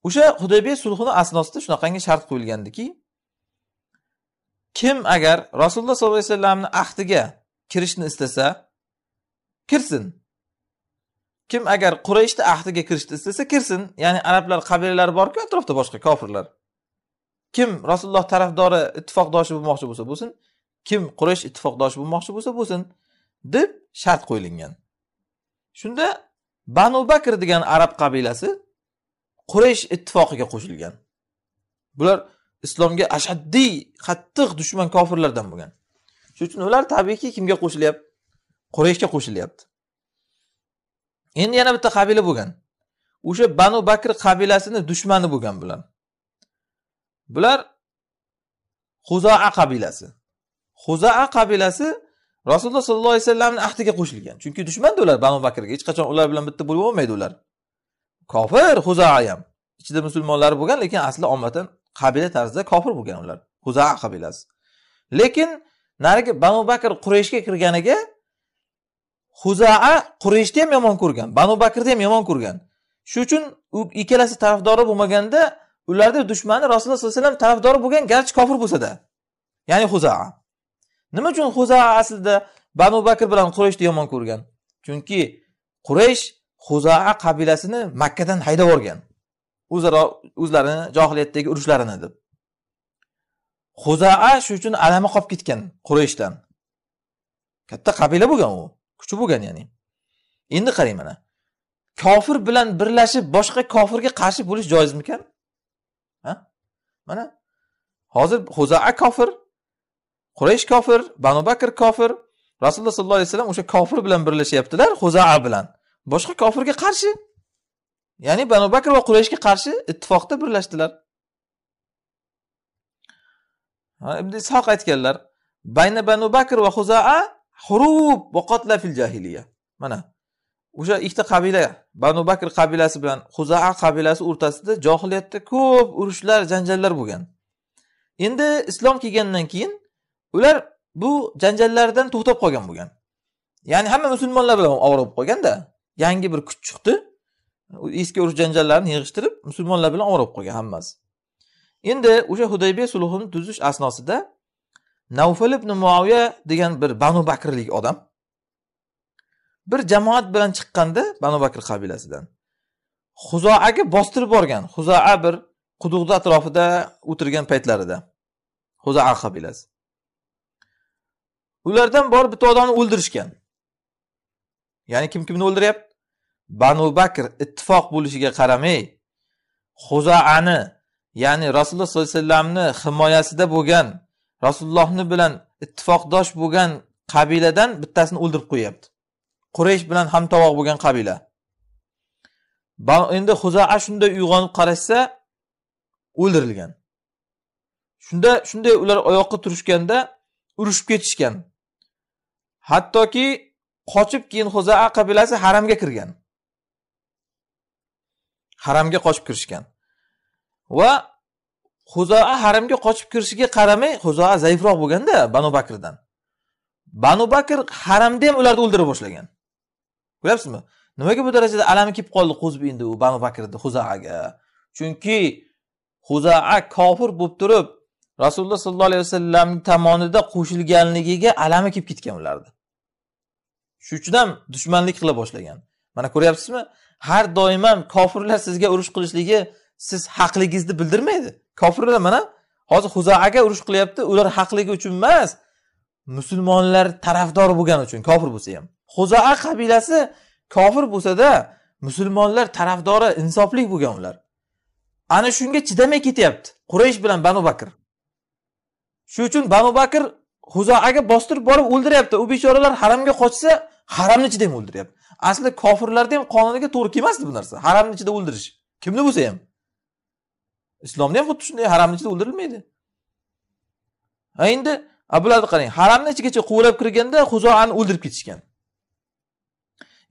o'sha hudaybiya sulhini asnosida shunaqangi shart qo'yilgandiki kim agar rasululloh sollallohu alayhi vasallamni ahdiga kirishni istasa kirsin kim agar qurayishni ahdiga kirishni istasa kirsin ya'ni arablar qabilalari borku atrofda boshqa kofirlar kim rasululloh tarafdori ittifoqdoshi bo'lmoqchi bo'lsa bo'lsin kim quraysh ittifoqdoshi bo'lmoqchi bo'lsa bo'lsin deb shart qo'yilgan shunda banu bakr degan arab qabilasi quraysh ittifoqiga qo'shilgan bular islomga ashaddiy qattiq dushman kofirlardan bo'lgan shuning uchun ular tabiiyki kimga qo'shilyapti qurayshga qo'shilyapti endi yana bitta qabila bo'lgan o'sha banu bakr qabilasini dushmani bo'lgan bular bular huzoa qabilasi huzoa qabilasi rasululloh sollallohu alayhi vasallamni ahdiga qo'shilgan chunki dushmanda ular banu bakrga hech qachon ular bilan bitta bo'lib olmaydi ular kofir huzoa ham ichida musulmonlar bo'lgan lekin asli omatan qabila tarzida kofir bo'lgan ular huza qabilasi lekin narigi banu bakr qurayshga kirganiga huzaa qurayshni ham yomon ko'rgan banu bakrni ham yomon ko'rgan shu uchun u ikkalasi tarafdori bo'lmaganda ularni dushmani rasululloh sollallohu alayhi vasallam tarafdori bo'lgan garchi kofir bo'lsada ya'ni huzaa nima uchun huzaa aslida banu bakr bilan qurayshni yomon ko'rgan chunki quraysh huzaa qabilasini makkadan haydab yuborgan o'zaro o'zlarini johiliyatdagi urushlarini deb huzaa shu uchun alami qolib ketgan qurayshdan katta qabila bo'lgan u kuchi bo'lgan ya'ni endi qarang mana kofir bilan birlashib boshqa kofirga qarshi bo'lish joizmikan ha mana hozir huzaa kofir quraysh kofir banu bakr kofir rasululloh sollallohu alayhi vasallam o'sha kofir bilan birlashyaptilar huzaa bilan boshqa kofirga qarshi ya'ni banu bakr va qurayshga qarshi ittifoqda birlashdilar ibn ishoq aytganlar bayna banu bakr va huzaa hurub va qotla fil jahiliya mana o'sha ikkita qabila banu bakr qabilasi bilan huzaa qabilasi o'rtasida johiliyatda ko'p urushlar janjallar bo'lgan endi islom kelgandan keyin ular bu janjallardan to'xtab qolgan bo'lgan ya'ni hamma musulmonlar bilan ovora bo'lib qolganda yangi bir kuch chiqdi eski urush janjallarini yig'ishtirib musulmonlar bilan ovora bo'lib qolgan hammasi endi o'sha hudaybiya sulhini tuzish asnosida navfal ibn muaviya degan bir banu bakrlik odam bir jamoat bilan chiqqanda banu bakr qabilasidan huzoaga bostirib borgan huzoa bir quduqni atrofida o'tirgan paytlarida huzoa qabilasi ulardan borib bitta odamni o'ldirishgan ya'ni kim kimni o'ldiryapti banu bakr ittifoq bo'lishiga qaramay xuzaani ya'ni rasululloh sollallohu alayhi vasallamni himoyasida bo'lgan rasulullohni bilan ittifoqdosh bo'lgan qabiladan bittasini o'ldirib qo'yyapti quraysh bilan hamtovoq bo'lgan qabila endi huzaa shunday uyg'onib qarashsa o'ldirilgan shunda shunday ular oyoqqa turishganda urushib ketishgan hattoki qochib keyin huzaa qabilasi haramga kirgan haramga qochib kirishgan va huzoa haramga qochib kirishiga qaramay huzoa zaifroq bo'lganda banu bakrdan banu bakr haramda ham ularni o'ldira boshlagan ko'ryapsizmi nimaga bu darajada alami kelib qoldi qo'zib endi u banu bakrni huzoaga chunki huzoa kofir bo'lib turib rasululloh sollallohu alayhi vasallam tomonida qo'shilganligiga alami kelib ketgan ularni shuning uchun ham dushmanlik qila boshlagan mana ko'ryapsizmi har doim ham kofirlar sizga urush qilishligi siz haqligingizni bildirmaydi kofirlar mana hozir huzoaga urush qilyapti ular haqligi uchun emas musulmonlar tarafdor bo'lgani uchun kofir bo'lsa ham huzaa qabilasi kofir bo'lsada musulmonlar tarafdori insofli bo'lgan ular ana shunga chidamay ketyapti quraysh bilan banu bakr shu uchun banu bakr huzoaga bostirib borib o'ldiryapti u bechoralar haramga qochsa haramni ichida ham o'ldiryapti aslida kofirlarni ham qonuniga to'g'ri kelmasdi bu narsa haramni ichida o'ldirish kimni bo'lsa ham islomda ham xuddi shunday haramni ichida o'ldirilmaydi a endi bularni qarang haramni ichigacha quvlab kirganda huzoani o'ldirib ketishgan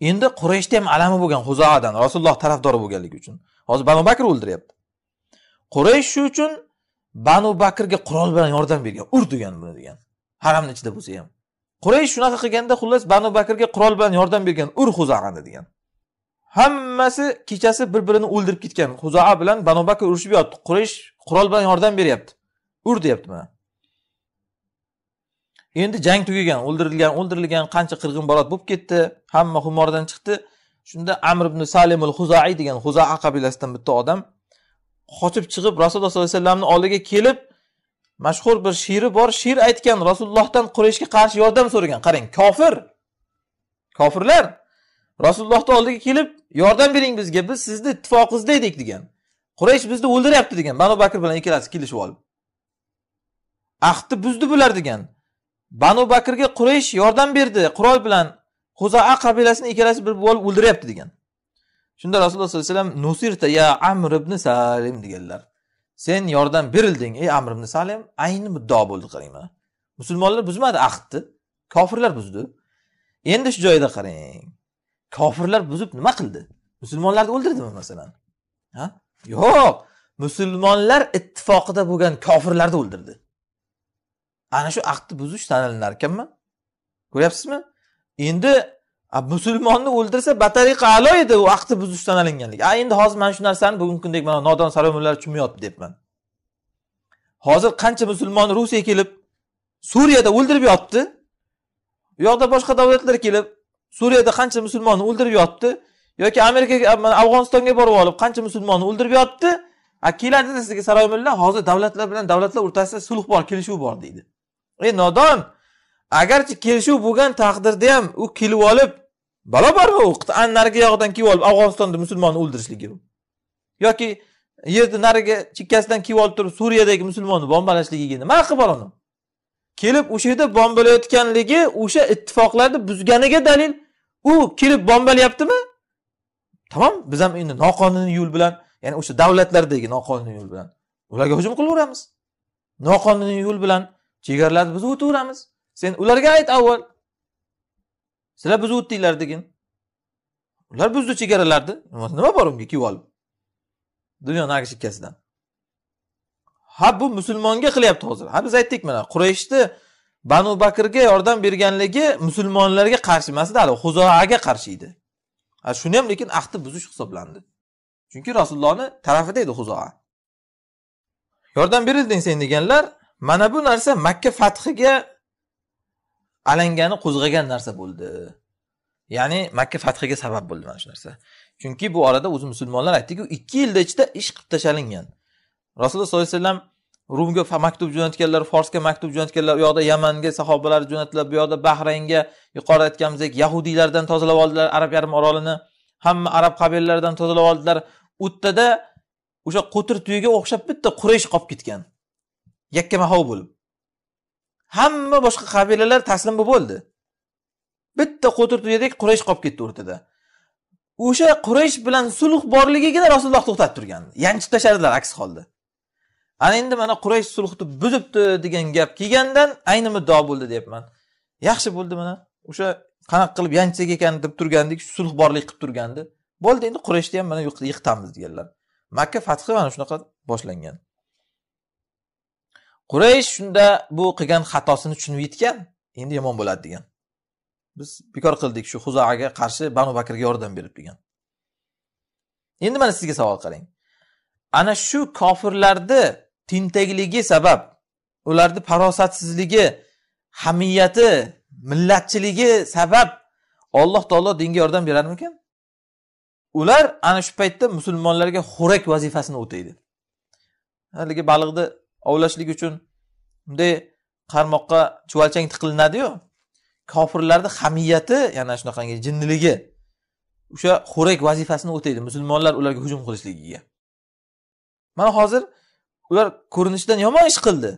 endi qurayshda ham alami bo'lgan huzoadan rasululloh tarafdori bo'lganligi uchun hozir banu bakr o'ldiryapti quraysh shu uchun banu bakrga qurol bilan yordam bergan ur degan buni degan haramni ichida bo'lsa ham quraysh shunaqa qilganda xullas banu bakrga qurol bilan yordam bergan ur huzaani degan hammasi kechasi bir birini o'ldirib ketgan huzaa bilan banu bakr urushib yotdi quraysh qurol bilan yordam beryapti ur deyapti mana endi jang tugagan o'ldirilgan o'ldirilgan qancha qirg'in barot bo'lib ketdi hamma xumordan chiqdi shunda amr ibn salimul huzai degan huzaa qabilasidan bitta odam qochib chiqib rasululloh sollallohu alayhi vasallamni oldiga kelib mashhur bir she'ri bor she'r aytgan rasulullohdan qurayshga qarshi yordam so'ragan qarang kofir kofirlar rasulullohni oldiga kelib yordam bering bizga biz sizni ittifoqingizda edik degan quraysh bizni o'ldiryapti degan banu bakr bilan ikkalasi kelishib olib ahdni buzdi bular degan banu bakrga quraysh yordam berdi qurol bilan huzaa qabilasini ikkalasi bir bo'lib o'ldiryapti degan shunda rasululloh sollallohu alayhi vasallam nusirta ya amr ibn salim deganlar sen yordam berilding ey amr ibn salim ayni muddao bo'ldi qarang mana musulmonlar buzmadi ahdni kofirlar buzdi endi shu joyida qarang kofirlar buzib nima qildi musulmonlarni o'ldirdimi masalan ha yo'q musulmonlar ittifoqida bo'lgan kofirlarni o'ldirdi ana shu ahdni buzish sanalar ekanmi ko'ryapsizmi endi musulmonni o'ldirsa batariqa alo edi u aqdi buzishdan olinganlik a endi hozir mana shu narsani bugungi kundag mana nodon saromonlar tushunmayapti debman hozir qancha musulmonni rusiya kelib suriyada o'ldirib yotibdi u yoqda boshqa davlatlar kelib suriyada qancha musulmonni o'ldirib yotibdi yoki amerikaga afg'onistonga borib olib qancha musulmonni o'ldirib yotibdi a keladi sizga saroymillar hozir davlatlar bilan davlatlar o'rtasida sulh bor kelishuv bor deydi ey nodon agarchi kelishuv bo'lgan taqdirda ham u kelib olib barobar u qit'ani narigi yog'idan kiyib olib afg'onistonda musulmonni o'ldirishligi yoki yerni narigi chekkasidan kiyib olib turib suriyadagi musulmonni bombalashligiga nima haqqi bor uni kelib o'sha yerda bombalayotganligi o'sha ittifoqlarni buzganiga dalil u kelib bombalayaptimi tamom biz ham endi noqonuniy yo'l bilan ya'ni o'sha davlatlardagi noqonuniy yo'l bilan ularga hujum qilaveramiz noqonuniy yo'l bilan chegaralarni buzib o'taveramiz sen ularga ayt avval sizlar buzib o'tdinglar degin ular buzdi chegaralarni nima bor unga kiyib olib dunyoni chekkasidan ha bu musulmonga qilyapti hozir ha biz aytdik mana qurayshni banu bakrga yordam berganligi musulmonlarga qarshi emas edi hali huzoaga qarshi edi shuni ham lekin ahdi buzish hisoblandi chunki rasulullohni tarafida edi huzoa yordam berilding sen deganlar mana bu narsa makka fathiga alangani qo'zg'agan narsa bo'ldi ya'ni makka fathiga sabab bo'ldi mana shu narsa chunki bu orada o'zi musulmonlar aytdiku ikki yilda ichida ish qilib tashlangan rasululloh sollallohu alayhi vasallam rumga maktub jo'natganlar forsga maktub jo'natganlar u yoqda yamanga sahobalar jo'natdilar bu yoqda bahraynga yuqorida aytganimizdek yahudiylardan tozalab oldilar arab yarim orolini hamma arab qabilalaridan tozalab oldilar u yerdada o'sha qo'tir tuyaga o'xshab bitta quraysh qolib ketgan yakka mahov bo'lib hamma boshqa qabilalar taslim bo'lib bo'ldi bitta qo'tir tuyadek quraysh qolib ketdi o'rtada o'sha quraysh bilan sulh borligigina rasululloh to'xtatib turgandi yanchib tashladilar aks holda ana endi mana quraysh sulhni buzibdi degan gap kelgandan ayni muddao bo'ldi deyapman yaxshi bo'ldi mana o'sha qanaqa qilib yanchsak ekan deb turgandik sulh borlik qilib turgandi bo'ldi endi qurayshni ham mana yiqitamiz deganlar makka fathi mana shunaqa boshlangan quraysh shunda bu qilgan xatosini tushunib yetgan endi yomon bo'ladi degan biz bekor qildik shu huzoaga qarshi banu bakrga yordam berib degan endi mana sizga savol qarang ana shu kofirlarni tentakligi sabab ularni farosatsizligi hamiyati millatchiligi sabab alloh taolo dinga yordam berarmikan ular ana shu paytda musulmonlarga xo'rak vazifasini o'taydi haligi baliqni ovlashlik uchun bunday qarmoqqa chuvalchang tiqilinadiyu kofirlarni hamiyati yana shunaqangi jinniligi o'sha xo'rak vazifasini o'taydi musulmonlar ularga hujum qilishligiga mana hozir ular ko'rinishidan yomon ish qildi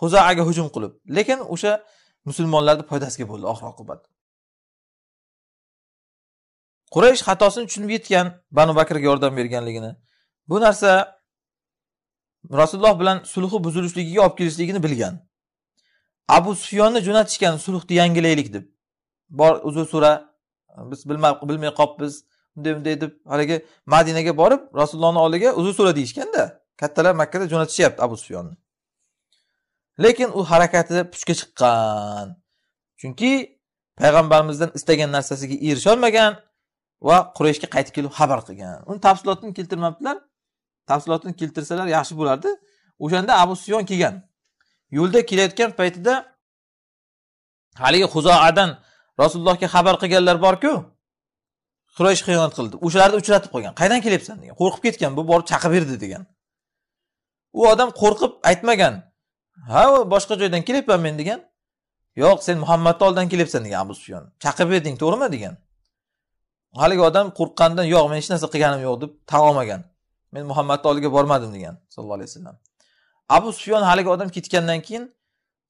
huzaaga hujum qilib lekin o'sha musulmonlarni foydasiga bo'ldi oxir oqibat quraysh xatosini tushunib yetgan banu bakrga yordam berganligini bu narsa Rasululloh bilan sulhi buzilishligiga olib kelishligini bilgan. Abu Sufyonni jo'natishgan sulhni yangilaylik deb. Bor uzr so'ra biz bilmay bilmay qolibmiz. Bunday bunday deb haligi Madinaga borib Rasulullohning oldiga uzr so'ra deyishganda kattalar makkada jo'natishyapti Abu Sufyonni. Lekin u harakati puchga chiqqan. Chunki payg'ambarimizdan istagan narsasiga erisha olmagan va Qurayshga qaytib kelib xabar qilgan. Uni tafsilotini keltirmabdilar. tafsilotini keltirsalar yaxshi bo'lardi o'shanda abu sufyon kelgan yo'lda kelayotgan paytida haligi huzoadan rasulullohga xabar qilganlar borku quraysh xiyonat qildi o'shalarni uchratib qolgan qaydan kelyapsan degan qo'rqib ketgan bu borib chaqib berdi degan u odam qo'rqib aytmagan ha boshqa joydan kelyapman men degan yo'q sen muhammadni oldidan kelyapsan degan abu sufyon chaqirib berding to'g'rimi degan haligi odam qo'rqqanidan yo'q men hech narsa qilganim yo'q deb tan olmagan men muhammadni oldiga bormadim degan sallallohu alayhi vasallam abu sufyon haligi odam ketgandan keyin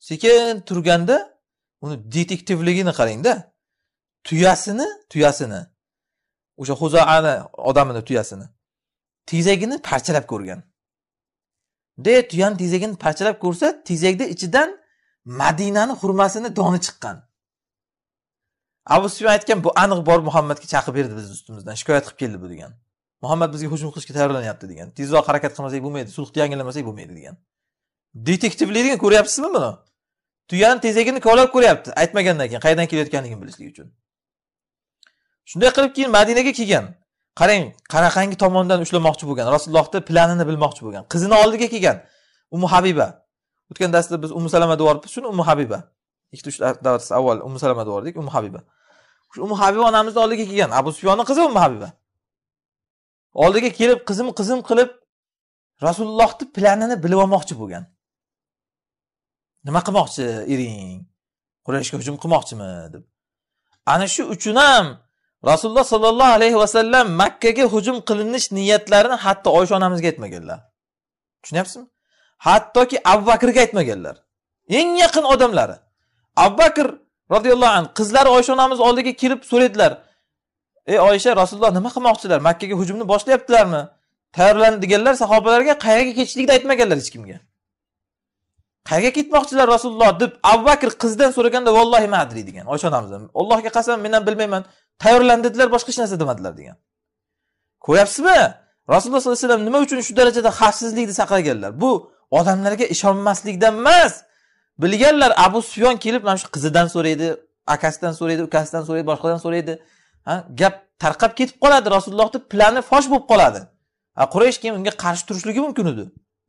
sekin turganda uni detektivligini qarangda tuyasini tuyasini o'sha huzaani odamini tuyasini tezagini parchalab ko'rgan de tuyani tezagini parchalab ko'rsa tezakni ichidan madinani xurmasini doni chiqqan abu sufyon aytgan bu aniq bor muhammadga chaqib berdi bizni ustimizdan shikoyat qilib keldi bu degan muhammad bizga hujum qilishga tayyorlanyapti degan tezroq harakat qilmasak bo'lmaydi sulhni yangilamasak bo'lmaydi degan detektivlik degan ko'ryapsizmi buni tuyani tezagini kovlab ko'ryapti aytmagandan keyin qayerdan kelayotganligini bilishlik uchun shunday qilib keyin madinaga kelgan qarang qaraqangi tomondan ushlamoqchi bo'lgan rasulullohni planini bilmoqchi bo'lgan qizini oldiga kelgan umu habiba o'tgan darsda biz umu salama devoribmiz shuni umu habiba ikkita uch dars avval umu salama devordik umu habiba umu habiba onamizni oldiga kelgan abu sufyonni qizi umu habiba oldiga kelib qizim qizim qilib rasulullohni planini bilib olmoqchi bo'lgan nima qilmoqchi ering qurayshga hujum qilmoqchimi deb ana shu uchun ham rasululloh sollallohu alayhi vasallam makkaga hujum qilinish niyatlarini hatto oysha onamizga aytmaganlar tushunyapsizmi hattoki abu bakrga aytmaganlar eng yaqin odamlari abu bakr roziyallohu anhu qizlari oysha onamiz oldiga kelib so'raydilar ey oysha rasululloh nima qilmoqchilar makkaga hujumni boshlayaptilarmi tayyorlan deganlar sahobalarga qayerga ketishlikni aytmaganlar hech kimga qayerga ketmoqchilar rasululloh deb abu bakr qizidan so'raganda vallohi ma degan oysha onamiz allohga qasam men ham bilmayman tayyorlan dedilar boshqa hech narsa demadilar degan ko'ryapsizmi rasululloh sollallohu alayhi vasallam nima uchun shu darajada xavfsizlikni saqlaganlar bu odamlarga ishonmaslikdan emas bilganlar abu sufyon kelib mana shu qizidan so'raydi akasidan so'raydi ukasidan so'raydi boshqadan so'raydi gap tarqab ketib qoladi rasulullohni plani fosh bo'lib qoladi quraysh keyin unga qarshi turishligi mumkin edi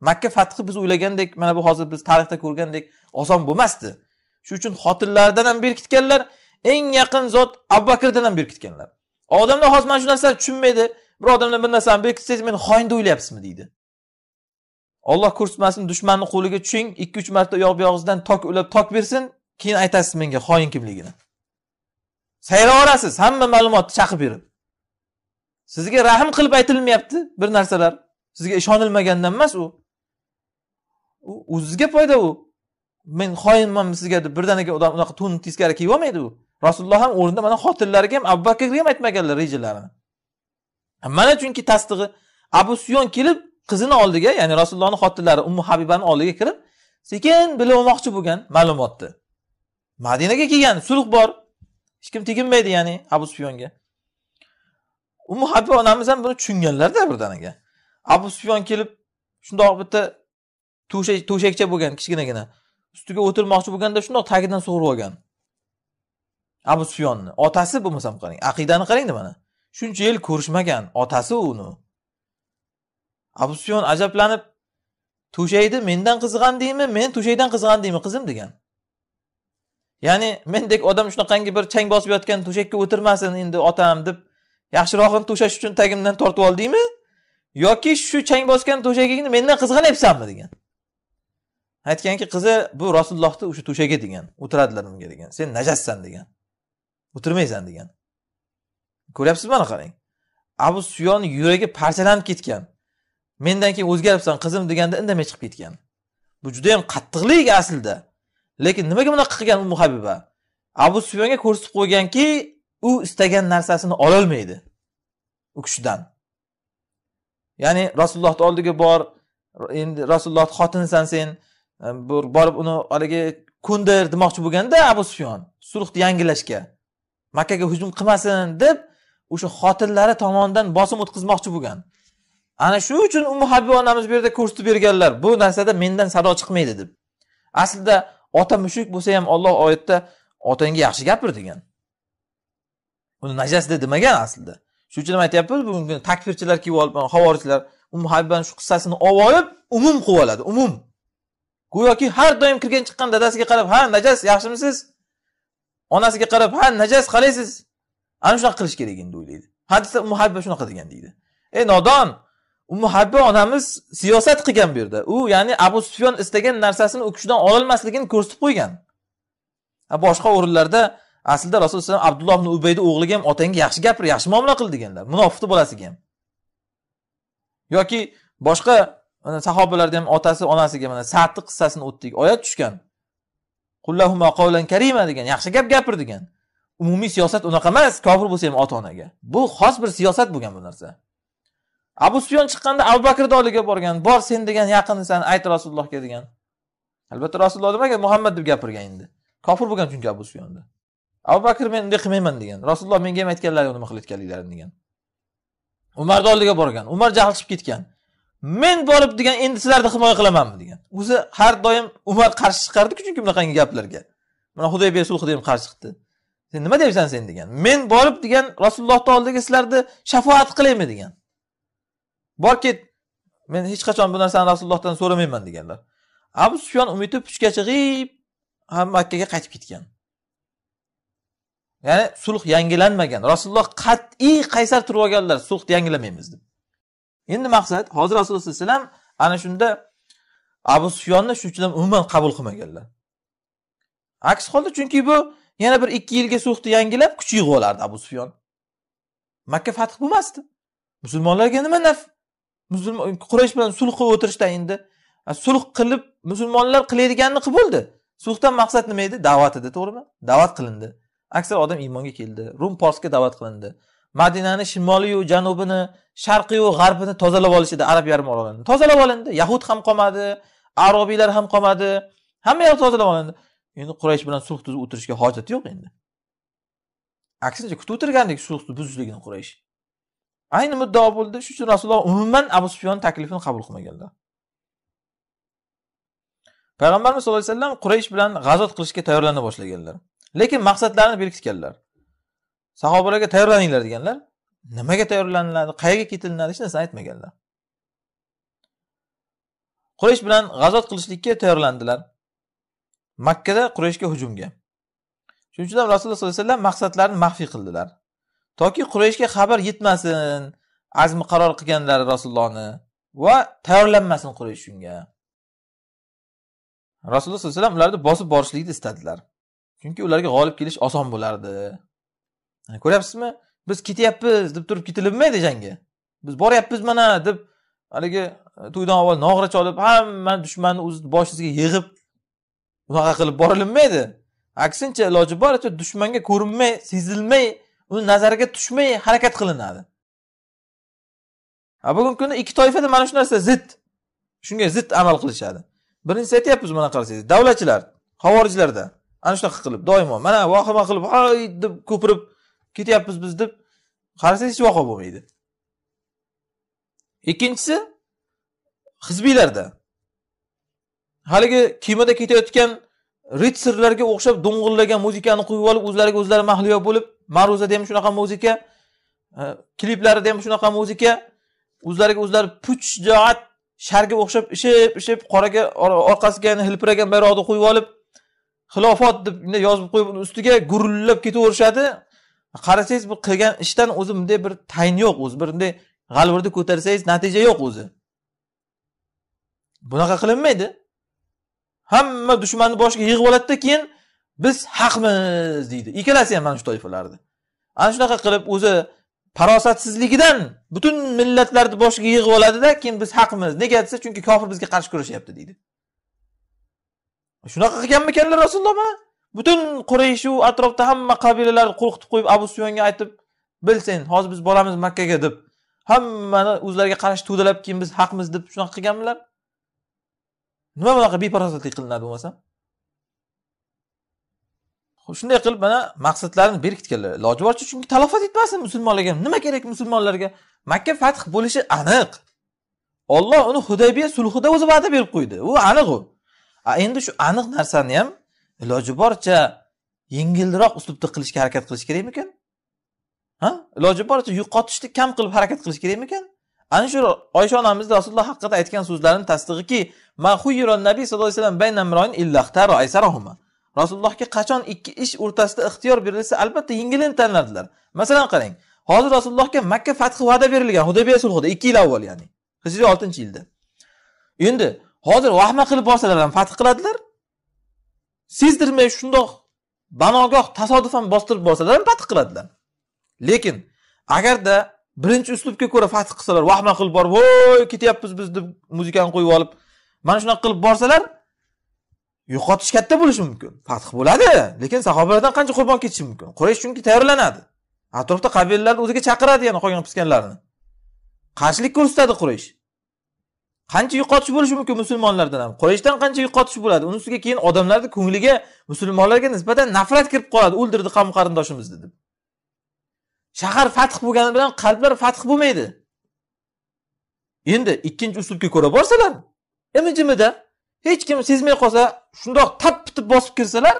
makka fathi biz o'ylagandek mana bu hozir biz tarixda ko'rgandek oson bo'lmasdi shuning uchun xotinlaridan ham berkitganlar eng yaqin zot abu bakrdan ham berkitganlar odamlar hozir mana shu narsani tushunmaydi bir odamdan bir narsani berkitsangiz meni deb o'ylayapsizmi deydi olloh ko'rsatmasin dushmanni qo'liga tushing ikki uch marta uyoq bu yog'ingizdan tok ulab tok bersin keyin aytasiz menga xoin kimligini saylab olasiz hamma ma'lumotni chaqib yurib sizga rahm qilib aytilmayapti bir narsalar sizga ishonilmagandan emas u u o'zizga foyda u men xoinman sizga deb birdaniga odam unaqa to'nni teskari kiyib olmaydi u rasululloh ham o'rnida mana xotinlariga ham abu bakrga ham aytmaganlar rejalarini mana chunki tasdig'i abu suyon kelib qizini oldiga ya'ni rasulullohni xotinlari ummu habibani oldiga kirib sekin bilib olmoqchi bo'lgan ma'lumotni madinaga kelgan sulh bor hech kim teginmaydi ya'ni abu sufyonga umu habiba onamiz ham buni tushunganlarda birdaniga abu sufyon kelib shundoq bitta to'shakcha bo'lgan kichkinagina ustiga o'tirmoqchi bo'lganda shundoq tagidan sug'urib olgan abu sufyonni otasi bo'lmasam qarang aqidani qarangda mana shuncha yil ko'rishmagan otasi uni abu sufyon ajablanib to'shakni mendan qizg'andingmi men to'shakdan qizg'andingmi qizim degan ya'ni mendek odam shunaqangi bir chang bosib yotgan to'shakka o'tirmasin endi otam deb yaxshirog'ini to'shash uchun tagimdan tortib oldingmi yoki shu chang bosgan to'shagingni mendan qizg'anyapsanmi degan aytganki qizi bu rasulullohni o'sha to'shagi degan o'tiradilar unga degan sen najassan degan o'tirmaysan degan ko'ryapsizmi mana qarang abu suyonni yuragi parchalanib ketgan mendan keyin o'zgaribsan qizim deganda indamay chiqib ketgan bu judayam qattiqlik aslida lekin nimaga bunaqa qilgan umu habiba abu sufyonga ko'rsatib qo'yganki u istagan narsasini ololmaydi u kishidan ya'ni rasulullohni oldiga bor endi rasulullohni xotinisan sen borib uni haligi ko'ndir demoqchi bo'lganda abu sufyon sulhni yangilashga makkaga hujum qilmasin deb o'sha xotinlari tomonidan bosim o'tkazmoqchi bo'lgan ana shu uchun umu habiba onamiz bu yerda ko'rsatib berganlar bu narsada mendan sado chiqmaydi deb aslida ota mushuk bo'lsa ham Alloh oyatda otangga yaxshi gapir degan uni najas deb demagan aslida shuning uchun aytyapmiz bugungi kunda takfirchilar kiyib olib havorijlar muhabban shu qissasini olib olib umum qilib oladi umum go'yoki har doim kirgan chiqqan dadasiga qarab ha najas yaxshimisiz onasiga qarab ha najas qalaysiz ana shunaqa qilish kerak endi o'ylaydi hadisda muhabba shunaqa degan deydi ey nodon ummu habba onamiz siyosat qilgan bu yerda u ya'ni abu sufyon istagan narsasini u kishidan ololmasligini ko'rsatib qo'ygan boshqa o'rinlarda aslida rasululloh alayhi abdulloh ibn ubayni o'g'liga ham otangga yaxshi gapir yaxshi muomala qil deganlar munofiqni bolasiga ham yoki boshqa sahobalarda ham otasi onasiga mana sadni qissasini o'tdik oyat tushgan qullahuma karima degan yaxshi gap gapir degan umumiy siyosat unaqa emas kofir bo'lsa ham ota onaga bu xos bir siyosat bo'lgan bu narsa abu sufyon chiqqanda abu bakrni oldiga borgan bor sen degan yaqinisan ayt rasulullohga degan albatta rasululloh demagan muhammad deb gapirgan endi kofir bo'lgan chunki abu sufyonda abu bakr men unday qilmayman degan rasululloh menga ham aytganlaring nima qilayotganliklarini degan umarni oldiga borgan umar jahl chiqib ketgan men borib degan endi sizlarni himoya qilamanmi degan o'zi har doim umar qarshi chiqardiku chunki bunaqangi gaplarga mana hudaybiya sulhida ham qarshi chiqdi sen nima deyapsan sen degan men borib degan rasulullohni oldiga sizlarni shafoat qilaymi degan bor ket men hech qachon bu narsani rasulullohdan so'ramayman deganlar abu sufyon umidi puchgacha g'iyb ham makkaga qaytib ketgan ya'ni sulh yangilanmagan rasululloh qat'iy qaysar turib olganlar sulhni yangilamaymiz deb endi maqsad hozir rasululloh sallallohu alayhi vasallam ana shunda abu sufyonni shuning uchun ham umuman qabul qilmaganlar aks holda chunki bu yana bir ikki yilga sulhni yangilab kuch yig'ib olardi abu sufyon makka fath bo'lmasdi musulmonlarga nima naf musulmon quraysh bilan sulh qilib o'tirishda endi sulh qilib musulmonlar qiladiganini qilib bo'ldi sulhdan maqsad nima edi da'vat edi to'g'rimi da'vat qilindi aksar odam iymonga keldi rum forsga da'vat qilindi madinani shimoliyu janubini sharqiyu g'arbini tozalab olishdi arab yarim orolini tozalab olindi yahud ham qolmadi arobiylar ham qolmadi hamma yoq tozalab olindi endi quraysh bilan sulh tuzib o'tirishga hojat yo'q endi aksincha kutib o'tirgandik sulhni buzishligini quraysh ayni muddao bo'ldi shuning uchun rasululloh umuman abu sufyon taklifini qabul qilmaganlar payg'ambarimiz sallallohu alayhi vasallam quraysh bilan g'azot qilishga tayyorlana boshlaganlar lekin maqsadlarini berkitganlar sahobalarga tayyorlaninglar deganlar nimaga tayyorlaniladi qayerga ketilinadi hech narsani aytmaganlar quraysh bilan g'azot qilishlikka tayyorlandilar makkada qurayshga hujumga shuning uchun ham rasululloh sollallohu alayhi vasallam maqsadlarini maxfiy qildilar toki qurayshga xabar yetmasin azmi qaror qilganlari rasulullohni va tayyorlanmasin quraysh shunga rasululloh sallallohu alayhi vasallam ularni bosib borishlikni istadilar chunki ularga g'olib kelish oson bo'lardi ko'ryapsizmi biz ketyapmiz deb turib ketilmaydi jangga biz boryapmiz mana deb haligi e, to'ydan avval nog'ora cholib hamma dushmanni o'zini boshingizga yig'ib unaqa qilib borilinmaydi aksincha iloji boricha dushmanga ko'rinmay sezilmay uni nazarga tushmay harakat qilinadi a bugungi kunda ikki toifada mana shu narsa zid shunga zid amal qilishadi birinchisi aytyapmiz mana qarasangiz davlatchilar xovorijlarda ana shunaqa qilib doimo mana vahima qilib hoy deb ko'pirib ketyapmiz biz deb qarasangiz hech vaqo bo'lmaydi ikkinchisi hizbiylarda haligi kemada ketayotgan ritsarlarga o'xshab do'ng'illagan muzikani qo'yib olib o'zlariga o'zlari mahliyo bo'lib ma'ruzada ham shunaqa muzika e, kliplarida ham shunaqa muzika o'zlariga o'zlari puch joat sharga o'xshab ishib ishib qoraga orqasiga hilpiragan bayroqni qo'yib olib xilofot deb yozib qo'yib ustiga gurullab ketaverishadi qarasangiz bu qilgan ishdan o'zi bunday bir tayin yo'q o'zi bir bunday g'alvirni ko'tarsangiz natija yo'q o'zi bunaqa qilinmaydi hamma dushmanni boshiga yig'ib oladida keyin biz haqmiz deydi ikkalasi ham mana shu toifalarni ana shunaqa qilib o'zi farosatsizligidan butun millatlarni boshiga yig'ib oladida keyin biz haqmiz nega desa chunki kofir bizga qarshi kurashyapti deydi shunaqa qilganmikanlar rasululloh mana butun qurayshu atrofda hamma qabilalarni qo'rqitib qo'yib abu suyonga aytib bil sen hozir biz boramiz makkaga deb hammani o'zlariga qarshi to'dalab keyin biz haqmiz deb shunaqa qilganmilar nima bunaqa beparosatlik qilinadi bo'lmasam shunday qilib mana maqsadlarini berkitganlar. Iloji boricha chunki talofat etmasin musulmonlarga. Nima kerak musulmonlarga? Makka fath bo'lishi aniq. Alloh uni Hudaybiya sulhida o'zi va'da berib qo'ydi. U aniq u. A endi shu aniq narsani ham iloji boricha yengilroq uslubda qilishga harakat qilish kerakmikan? Ha? Iloji boricha yo'qotishni kam qilib harakat qilish kerakmikan? ana shu oysha onamizni rasululloh haqida aytgan so'zlarini tasdig'iki nabiy sallallohu alayhi vasallam rasulullohga qachon ikki ish o'rtasida ixtiyor berilsa albatta yengilini tanladilar masalan qarang hozir rasulullohga makka fathi va'da berilgan hudaybiya sulhida ikki yil avval ya'ni hijriy oltinchi yilda endi hozir vahma qilib borsalar ham fath qiladilar sezdirmay shundoq banogoh tasodifan bostirib borsalar ham fath qiladilar lekin agarda birinchi uslubga ko'ra fath qilsalar vahma qilib borib voy ketyapmiz biz deb muzikani qo'yib olib mana shunaqa qilib borsalar yo'qotish katta bo'lishi mumkin fath bo'ladi lekin sahobalardan qancha qurbon ketishi mumkin qurash chunki tayyorlanadi atrofda qabilalarni o'ziga chaqiradi yana qolgan pisganlarni qarshilik ko'rsatadi quraysh qancha yo'qotish bo'lishi mumkin musulmonlardan ham qurayshdan qancha yo'qotish bo'ladi uni ustiga keyin odamlarni ko'ngliga musulmonlarga nisbatan nafrat kirib qoladi o'ldirdi qavm qarindoshimizni deb shahar fath bo'lgani bilan qalblar fath bo'lmaydi endi ikkinchi uslubga ko'ra borsalar imi jimida hech kim sezmay qolsa shundoq tap bitib bosib kirsalar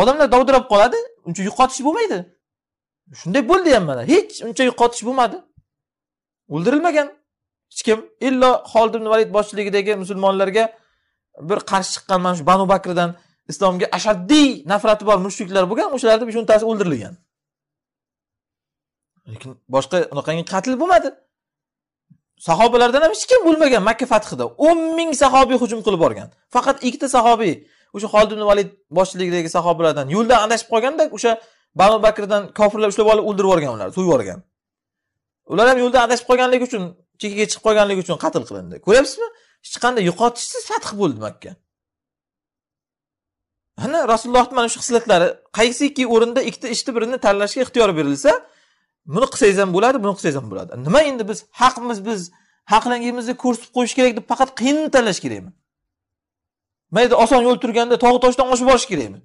odamlar dovdirab qoladi uncha yo'qotish bo'lmaydi shunday bo'ldi ham mana hech uncha yo'qotish bo'lmadi o'ldirilmagan hech kim illo holid ibn valid boshchiligidagi musulmonlarga bir qarshi chiqqan mana shu banu bakrdan islomga ashaddiy nafrati bor mushriklar bo'lgan o'shalarni besho'ntasi o'ldirilgan lekin boshqa unaqangi qatl bo'lmadi sahobalardan ham hech kim bo'lmagan makka fathida o'n ming sahobiy hujum qilib borgan faqat ikkita sahobiy o'sha holid ibn valid boshchiligidagi sahobalardan yo'lda adashib qolganda o'sha banu bakrdan kofirlar ushlab olib o'ldirib yuborgan ularni so'yib yuborgan ular ham yo'lda adashib qolganligi uchun chekkaga chiqib qolganligi uchun qatl qilindi ko'ryapsizmi hech qanday yo'qotishsiz fath bo'ldi makka ana rasulullohni mana shu xislatlari qaysiki o'rinda ikkita ishni birini tanlashga ixtiyor berilsa buni qilsangiz ham bo'ladi buni qilsangiz ham bo'ladi nima endi biz haqmiz biz haqligimizni ko'rsatib qo'yish kerak deb faqat qiyinni tanlash kerakmi mayda oson yo'l turganda tog' toshdan oshib borish kerakmi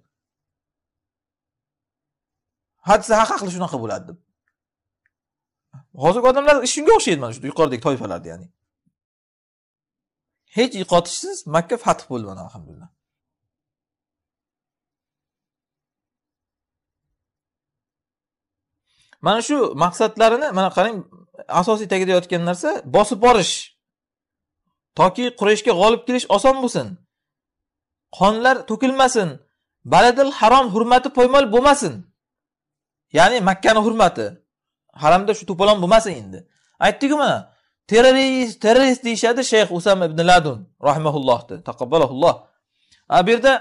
ha desa ha haqli shunaqa bo'ladi deb hozirgi odamlar shunga o'xshaydi mana shu yuqoridagi toifalarda ya'ni hech yo'qotishsiz makka fath bo'ldi mana alhamdulillah mana shu maqsadlarini mana qarang asosiy tagida yotgan narsa bosib borish toki qurayshga g'olib kelish oson bo'lsin qonlar to'kilmasin baladil harom hurmati poymol bo'lmasin ya'ni makkani hurmati haramda shu to'polon bo'lmasin endi aytdiku mana terrorist terrorist deyishadi shayx usam ibn ladun rahimaullohni taqabbalulloh a bu yerda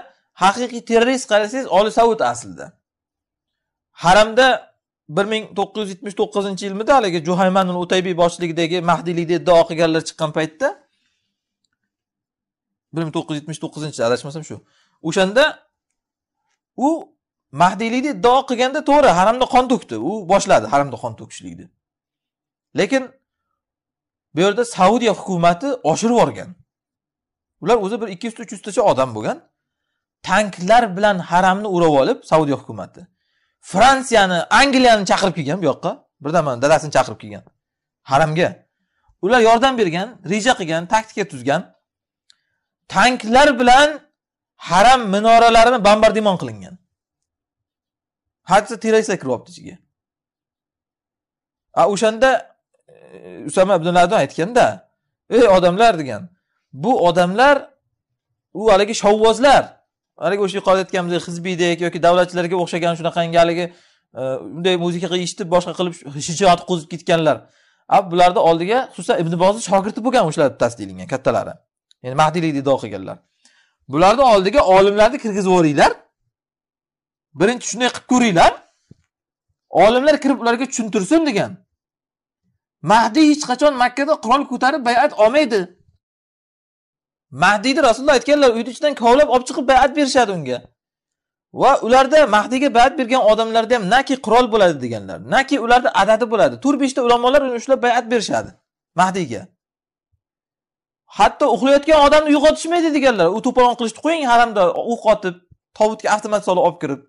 haqiqiy terrorist qarasangiz oli savut aslida haramda bir ming to'qqiz yuz yetmish to'qqizinchi yilmida haligi juhaymanul utaybiy boshchiligidagi mahdiylikni iddao qilganlar chiqqan paytda bir ming to'qqiz yuz yetmish to'qqizinchi adashmasam shu o'shanda u mahdiylikni iddao qilganda to'g'ri haramda qon to'kdi u boshladi haramda qon to'kishlikni lekin bu yerda saudiya hukumati oshirib yuborgan ular o'zi bir ikki yuzta uch yuztacha odam bo'lgan tanklar bilan haramni o'rab olib saudiya hukumati fransiyani angliyani chaqirib kelgan bu yoqqa birdan mana dadasini chaqirib kelgan haramga ular yordam bergan reja qilgan taktika tuzgan tanklar bilan haram minoralarini bombardimon qilingan hadisa terroristlar olibdi ichiga a o'shanda e, usama ibn aytganda ey odamlar degan bu odamlar u haligi shovvozlar haligi o'sha yuqorida aytganimizdek hizbiydek yoki davlatchilarga o'xshagan shunaqangi haligi e, unday muzika eshitib boshqa qilib shijoat qo'zib ketganlar a bularni oldiga xususan ibn bozni shogirdi bo'lgan o'shalar bittasi deyilgan kattalari ya'ni mahdiylik iddo qilganlar bularni oldiga olimlarni kirgizib yuboringlar birinchi shunday qilib ko'ringlar olimlar kirib ularga tushuntirsin degan mahdiy hech qachon makkada qurol ko'tarib bayat olmaydi mahdiyni rasululloh aytganlar uyni ichidan kovlab olib chiqib bayat berishadi unga va ularda mahdiyga bayat bergan odamlarda ham naki qurol bo'ladi deganlar naki ularda adadi bo'ladi to'rt beshta ulamolar uni ushlab bayat berishadi mahdiyga hatto uxlayotgan odamni uyg'otishmaydi deganlar u to'polon qilishni qo'ying haramda o'qotib tovutga avtomat solib olib kirib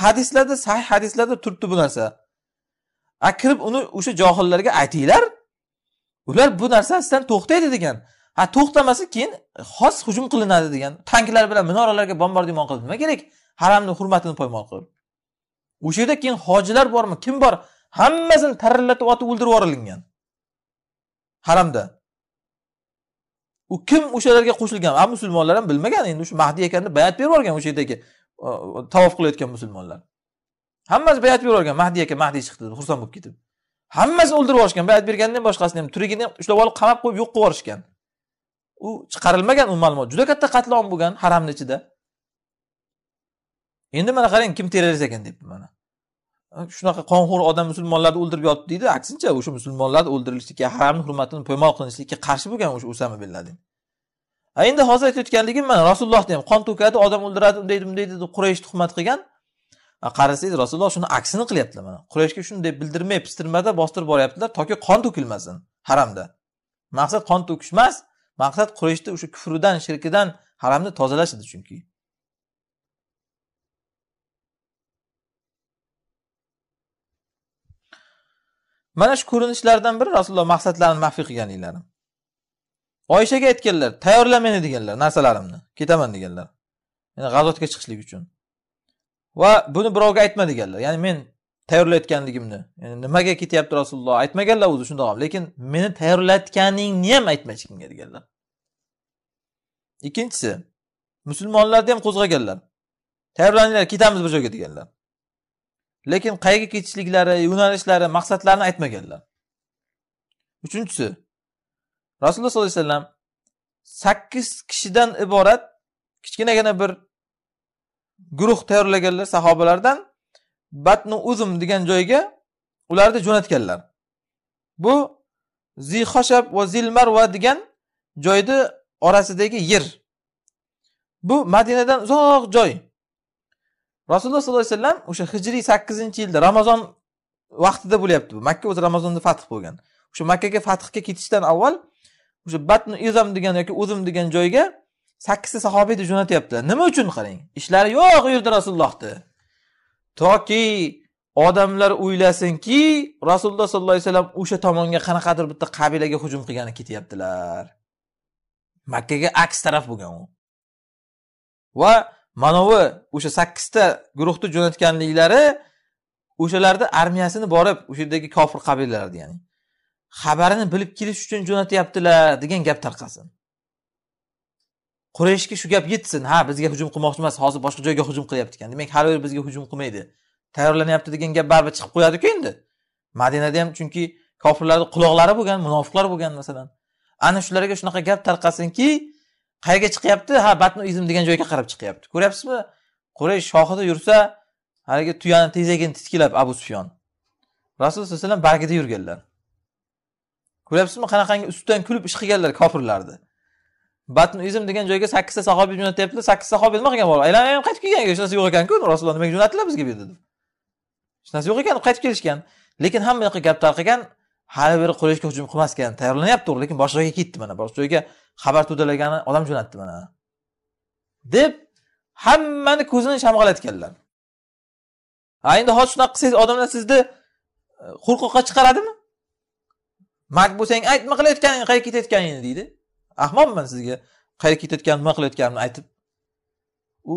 hadislarda sahih hadislarda turibdi bu narsa a kirib uni o'sha johillarga aytinglar ular bu sizdan to'xtaydi degan ha to'xtamasa keyin xos hujum qilinadi degan tanklar bilan minoralarga bombardimon qilib nima kerak haramni hurmatini poymol qilib o'sha yerda keyin hojilar bormi kim bor hammasini tarillatib otib o'ldirib yuborilgan haramda u kim o'shalarga qo'shilgan a musulmonlar ham bilmagan endi shu mahdiy deb bayat berib yuborgan o'sha yerdagi tavof qilayotgan musulmonlar hammasi bayat berib yuborgan mahdiy aka mahdiy chiqdi deb xursand bo'lib ketib hammasi o'ldirib yuborishgan bayat ham boshqasini ham turigini ham ushlab olib qamab qo'yib yo'q qilib yuborishgan u chiqarilmagan u ma'lumot juda katta qatlom bo'lgan haramni ichida endi mana qarang kim terrorist ekan deyapti mana shunaqa qonxo'r odam musulmonlarni o'ldirib yotdi deydi aksincha o'sha musulmonlarni o'ldirilishlikka haramni hurmatini poymol qilinishlikka qarshi bo'lgan o'sha usama bin ladin a endi hozir aytayotganligim mana rasulullohni ham qon to'kadi odam o'ldiradi undaydi bunday dedi quraysh tuhmat qilgan qarasangiz rasululloh shuni aksini qilyaptilar mana qurayshga shunday bildirmay pistirmada bostirib boryaptilar toki qon to'kilmasin haramda maqsad qon to'kish emas maqsad qurishni o'sha kufridan shirkidan haramni tozalash edi chunki mana shu ko'rinishlardan biri rasululloh maqsadlarini maxfiy qilganliklari oyshaga aytganlar tayyorla meni deganlar narsalarimni ketaman deganlar g'azotga chiqishlik uchun va buni birovga aytma deganlar ya'ni men tayyorlayotganligimni ya'ni nimaga ketyapti rasululloh aytmaganlar o'zi shundoq ham lekin meni tayyorlayotganingni ham aytma hech kimga deganlar ikkinchisi musulmonlarni ham qo'zg'aganlar tayyorlaninglar ketamiz bir joyga deganlar lekin qayerga ketishliklari yo'nalishlari maqsadlarini aytmaganlar uchinchisi rasululloh sollallohu alayhi vasallam sakkiz kishidan iborat kichkinagina bir guruh tayyorlaganlar sahobalardan batnu uzum degan joyga ularni jo'natganlar bu zihoshab va zilmarva degan joyni orasidagi yer bu madinadan uzoq joy rasululloh sollallohu alayhi vasallam o'sha hijriy sakkizinchi yilda ramazon vaqtida bo'lyapti bu makka o'zi ramazonda fath bo'lgan o'sha makkaga fathga ketishdan avval o'sha batnu izam degan yoki uzum degan joyga sakkizta sahobiyni jo'natyaptilar nima uchun qarang ishlari yo'q u yerda rasulullohni toki odamlar o'ylasinki rasululloh sollallohu alayhi vasallam o'sha tomonga qanaqadir bitta qabilaga hujum qilgani ketyaptilar makkaga aks taraf bo'lgan u va manovi o'sha sakkizta guruhni jo'natganliklari o'shalarni armiyasini borib o'sha yerdagi kofir qabilalarni ya'ni xabarini bilib kelish uchun jo'natyaptilar degan gap tarqasin qurayshga shu gap yetsin ha bizga hujum qilmoqchi emas hozir boshqa joyga hujum qilyapti ekan demak hali bizga hujum qilmaydi tayyorlanyapti degan gap baribir chiqib qo'yadiku endi madinada ham chunki kofirlarni quloqlari bo'lgan munofiqlar bo'lgan masalan ana shularga shunaqa gap tarqasinki qayerga chiqyapti ha batnu izm degan joyga qarab chiqyapti ko'ryapsizmi quraysh shohida yursa haligi tuyani tezagini titkilab abu sufyon rasululloh sallallohu alayhi vasallam bagida yurganlar ko'ryapsizmi qanaqangi ustidan kulib ish qilganlar kofirlarni batnizm degan joyga sakkizta sahobiy jo'natyaptilar sakkizta sahobiy nima qilgan bola aylanib ham qaytib kelgan hech narsa yo'q ekanku rasululloh nimaga jo'natdilar bizga bu yerda deb hech narsa yo'q ekan qaytib kelishgan lekin hamma yoqqa gap tarqagan hali beri qurayshga hujum qilmas ekan tayyorlanyapti to'g'ri lekin boshqa joyga ketdi mana boshqa joyga xabar to'dalagani odam jo'natdi mana deb hammani ko'zini shamg'alatganlar a endi hozir shunaqa qilsangiz odamlar sizni e, qo'rqoqqa chiqaradimi mak bo'lsang ayt nima qilayotganing qayerga ketayotganingni deydi ahmoqman sizga qayerga ketayotgan nima qilayotganimni aytib u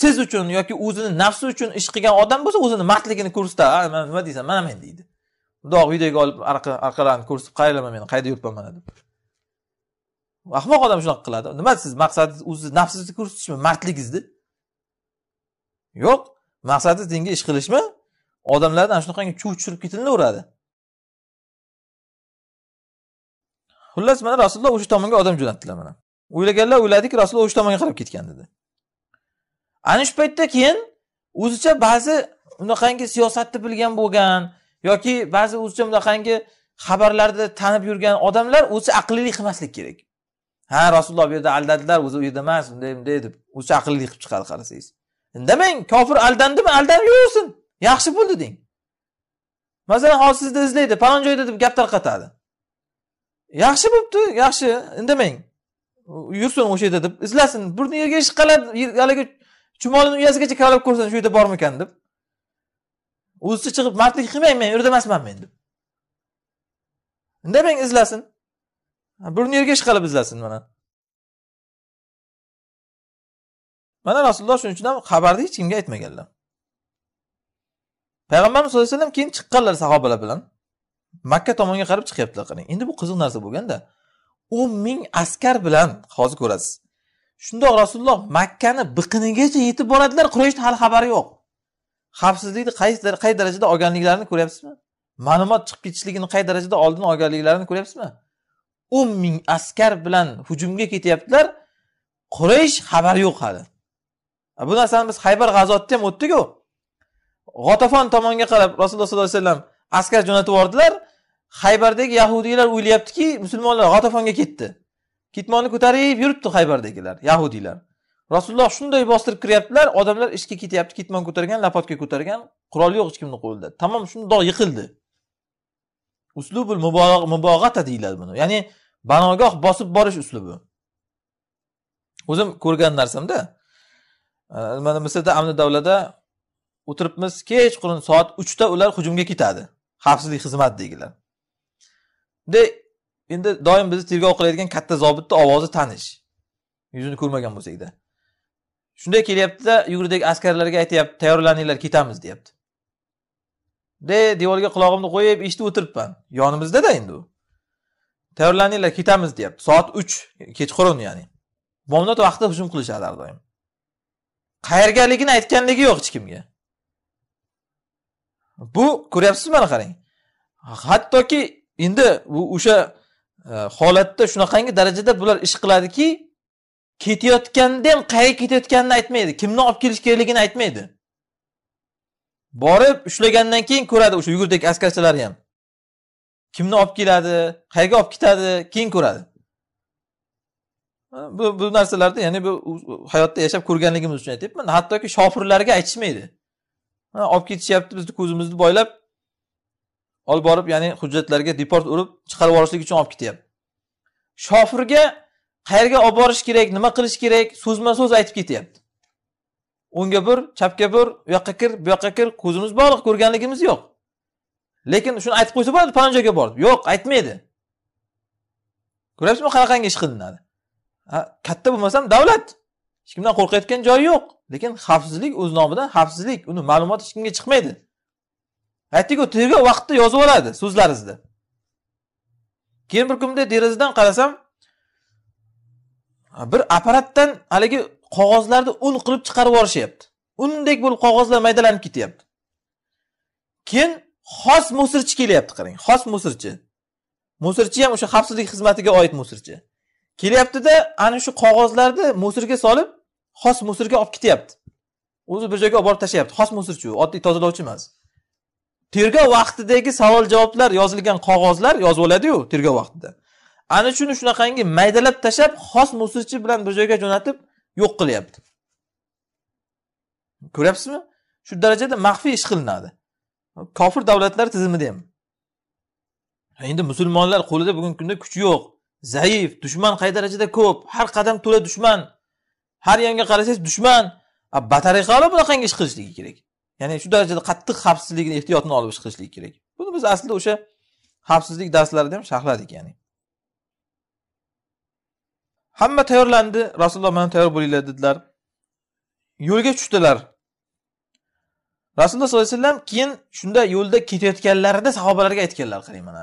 siz uchun yoki o'zini nafsi uchun ish qilgan odam bo'lsa o'zini mardligini ko'rsatadi nima deysan mana men deydi mundoq videoga olib orqalarini ko'rsatib qaranglar meni qayerda yuribman mana deb ahmoq odam shunaqa qiladi nima siz maqsadingiz o'zizni nafsingizni ko'rsatishmi mardligingizni yo'q maqsadingiz dinga ish qilishmi odamlardan shunaqangi chuv tushirib ketilaveradi xullas mana rasululloh o'sha tomonga odam jo'natdilar mana o'ylaganlar o'yladiki rasululloh o'sha tomonga qarab ketgan dedi ana shu paytda keyin o'zicha ba'zi unaqangi siyosatni bilgan bo'lgan yoki ba'zi o'zicha bunaqangi xabarlarda tanib yurgan odamlar o'zicha aqllilik qilmaslik kerak ha rasululloh bu yerda aldadilar o'zi u yerda emas bunday bunday deb o'zicha aqllilik qilib chiqadi qarasangiz indamang kofir aldandimi aldanib yuraversin yaxshi bo'ldi deng masalan hozir sizni izlaydi palon joyda deb gap tarqatadi yaxshi bo'libdi yaxshi indamang yursin o'sha yerda deb izlasin burni yerga ish qiladi haligi chumolini uyasigacha kavlab ko'rsin shu yerda bormikan deb o'zicha chiqib mardlik qilmang men u yerda emasman men deb indamang izlasin burni yerga ish qilib izlasin mana mana rasululloh shuning uchun ham xabarni hech kimga aytmaganlar payg'ambarimiz sallallohu alayhi vasallam keyin chiqqanlar sahobalar bilan makka tomonga qarab chiqyaptilar qarang endi bu qiziq narsa bo'lganda o'n ming askar bilan hozir ko'rasiz shundoq rasululloh makkani biqinigacha yetib boradilar qurayshni hali xabari yo'q xavfsizlikni qay darajada olganliklarini ko'ryapsizmi ma'lumot chiqib ketishligini qay darajada oldin olganliklarini ko'ryapsizmi o'n ming askar bilan hujumga ketyaptilar quraysh xabari yo'q hali bu narsani biz haybar g'azotida ham o'tdiku g'otafon tomonga qarab rasululloh sollallohu alayhi vasallam askar jo'natib yubordilar Haybardagi yahudiylar o'ylayaptiki, musulmonlar G'atafonga ketdi. Ketmonni ko'tarib yuribdi Haybardagilar, yahudiylar. Rasululloh shunday bostirib kiryaptilar, odamlar ishga ketyapti, ketmon ko'targan, lapotka ko'targan, qurol yo'q hech kimni qo'lida. Tamom shundoq yiqildi. Uslubul mubog'ata deyiladi buni. Ya'ni banogoh bosib borish uslubi. O'zim ko'rgan narsamda, e, mana Misrda amni davlada o'tiribmiz, kechqurun soat 3 da ular hujumga ketadi. Xavfsizlik xizmatidagilar. de endi doim bizni tergov qiladigan katta zobitni ovozi tanish yuzini ko'rmagan bo'lsakda shunday kelyaptida yugurdagi askarlarga aytyapti tayyorlaninglar ketamiz deyapti de devorga qulog'imni qo'yib eshitib o'tiribman yonimizdada endi u tayyorlaninglar ketamiz deyapti soat uch kechqurun ya'ni bomdod vaqtida hujum qilishadi har doim qayergaligini aytganligi yo'q hech kimga bu ko'ryapsizmi mana qarang hattoki endi o'sha e, holatda shunaqangi darajada bular ish qiladiki ketayotganda ham qayerga ketayotganini aytmaydi kimni olib kelish kerakligini aytmaydi borib ushlagandan keyin ko'radi o'sha yugurdagi askarchalari ham kimni olib keladi qayerga olib ketadi keyin ko'radi bu bu narsalarni ya'ni bu hayotda yashab ko'rganligimiz uchun aytyapman hattoki shofirlarga aytishmaydi olib ketishyapti bizni ko'zimizni boylab olib borib ya'ni hujjatlarga deport urib chiqarib yuborishlik uchun olib ketyapti shofirga qayerga olib borish kerak nima qilish kerak so'zma so'z aytib ketyapti o'ngga bur chapga bur u yoqqa kir bu yoqqa kir ko'zimiz bog'liq ko'rganligimiz yo'q lekin shuni aytib qo'ysa bo'ladi palon joyga bor yo'q aytmaydi ko'ryapsizmi qanaqangi ish qilinadi katta bo'lmasam davlat hech kimdan qo'rqayotgan joyi yo'q lekin xavfsizlik o'z nomidan xavfsizlik uni ma'lumoti hech kimga chiqmaydi aytdiku tergov vaqtida yozib oladi so'zlaringizni keyin bir kuni bunday derazadan qarasam bir apparatdan haligi qog'ozlarni ul qilib chiqarib yuborishyapti undek bo'lib qog'ozlar maydalanib ketyapti keyin xos musirchi kelyapti qarang xos musirchi musirchi ham o'sha xavfsizlik xizmatiga oid musirchi kelyaptida ana shu qog'ozlarni musirga solib xos musirga olib ketyapti o'zi bir joyga olib borib tashlayapti xos musirchi u oddiy tozalovchi emas tergov vaqtidagi savol javoblar yozilgan qog'ozlar yozib oladi-yu tergov vaqtida ana shuni shunaqangi maydalab tashlab xos musichi bilan bir joyga jo'natib yo'q qilyapti ko'ryapsizmi shu darajada maxfiy ish qilinadi kofir davlatlar tizimida ham endi musulmonlar qo'lida bugungi kunda kuch yo'q zaif dushman qay darajada ko'p har qadam to'la dushman har yonga qarasangiz dushman batariqali bunaqangi ish qilishligi kerak ya'ni shu darajada qattiq xavfsizlikni ehtiyotni olib chiqishlik kerak buni biz aslida o'sha xavfsizlik darslarida ham sharhladik ya'ni hamma tayyorlandi rasululloh mana tayyor bo'linglar dedilar yo'lga tushdilar rasululloh sollallohu alayhi vasallam keyin shunda yo'lda ketayotganlarida sahobalarga aytganlar qarang mana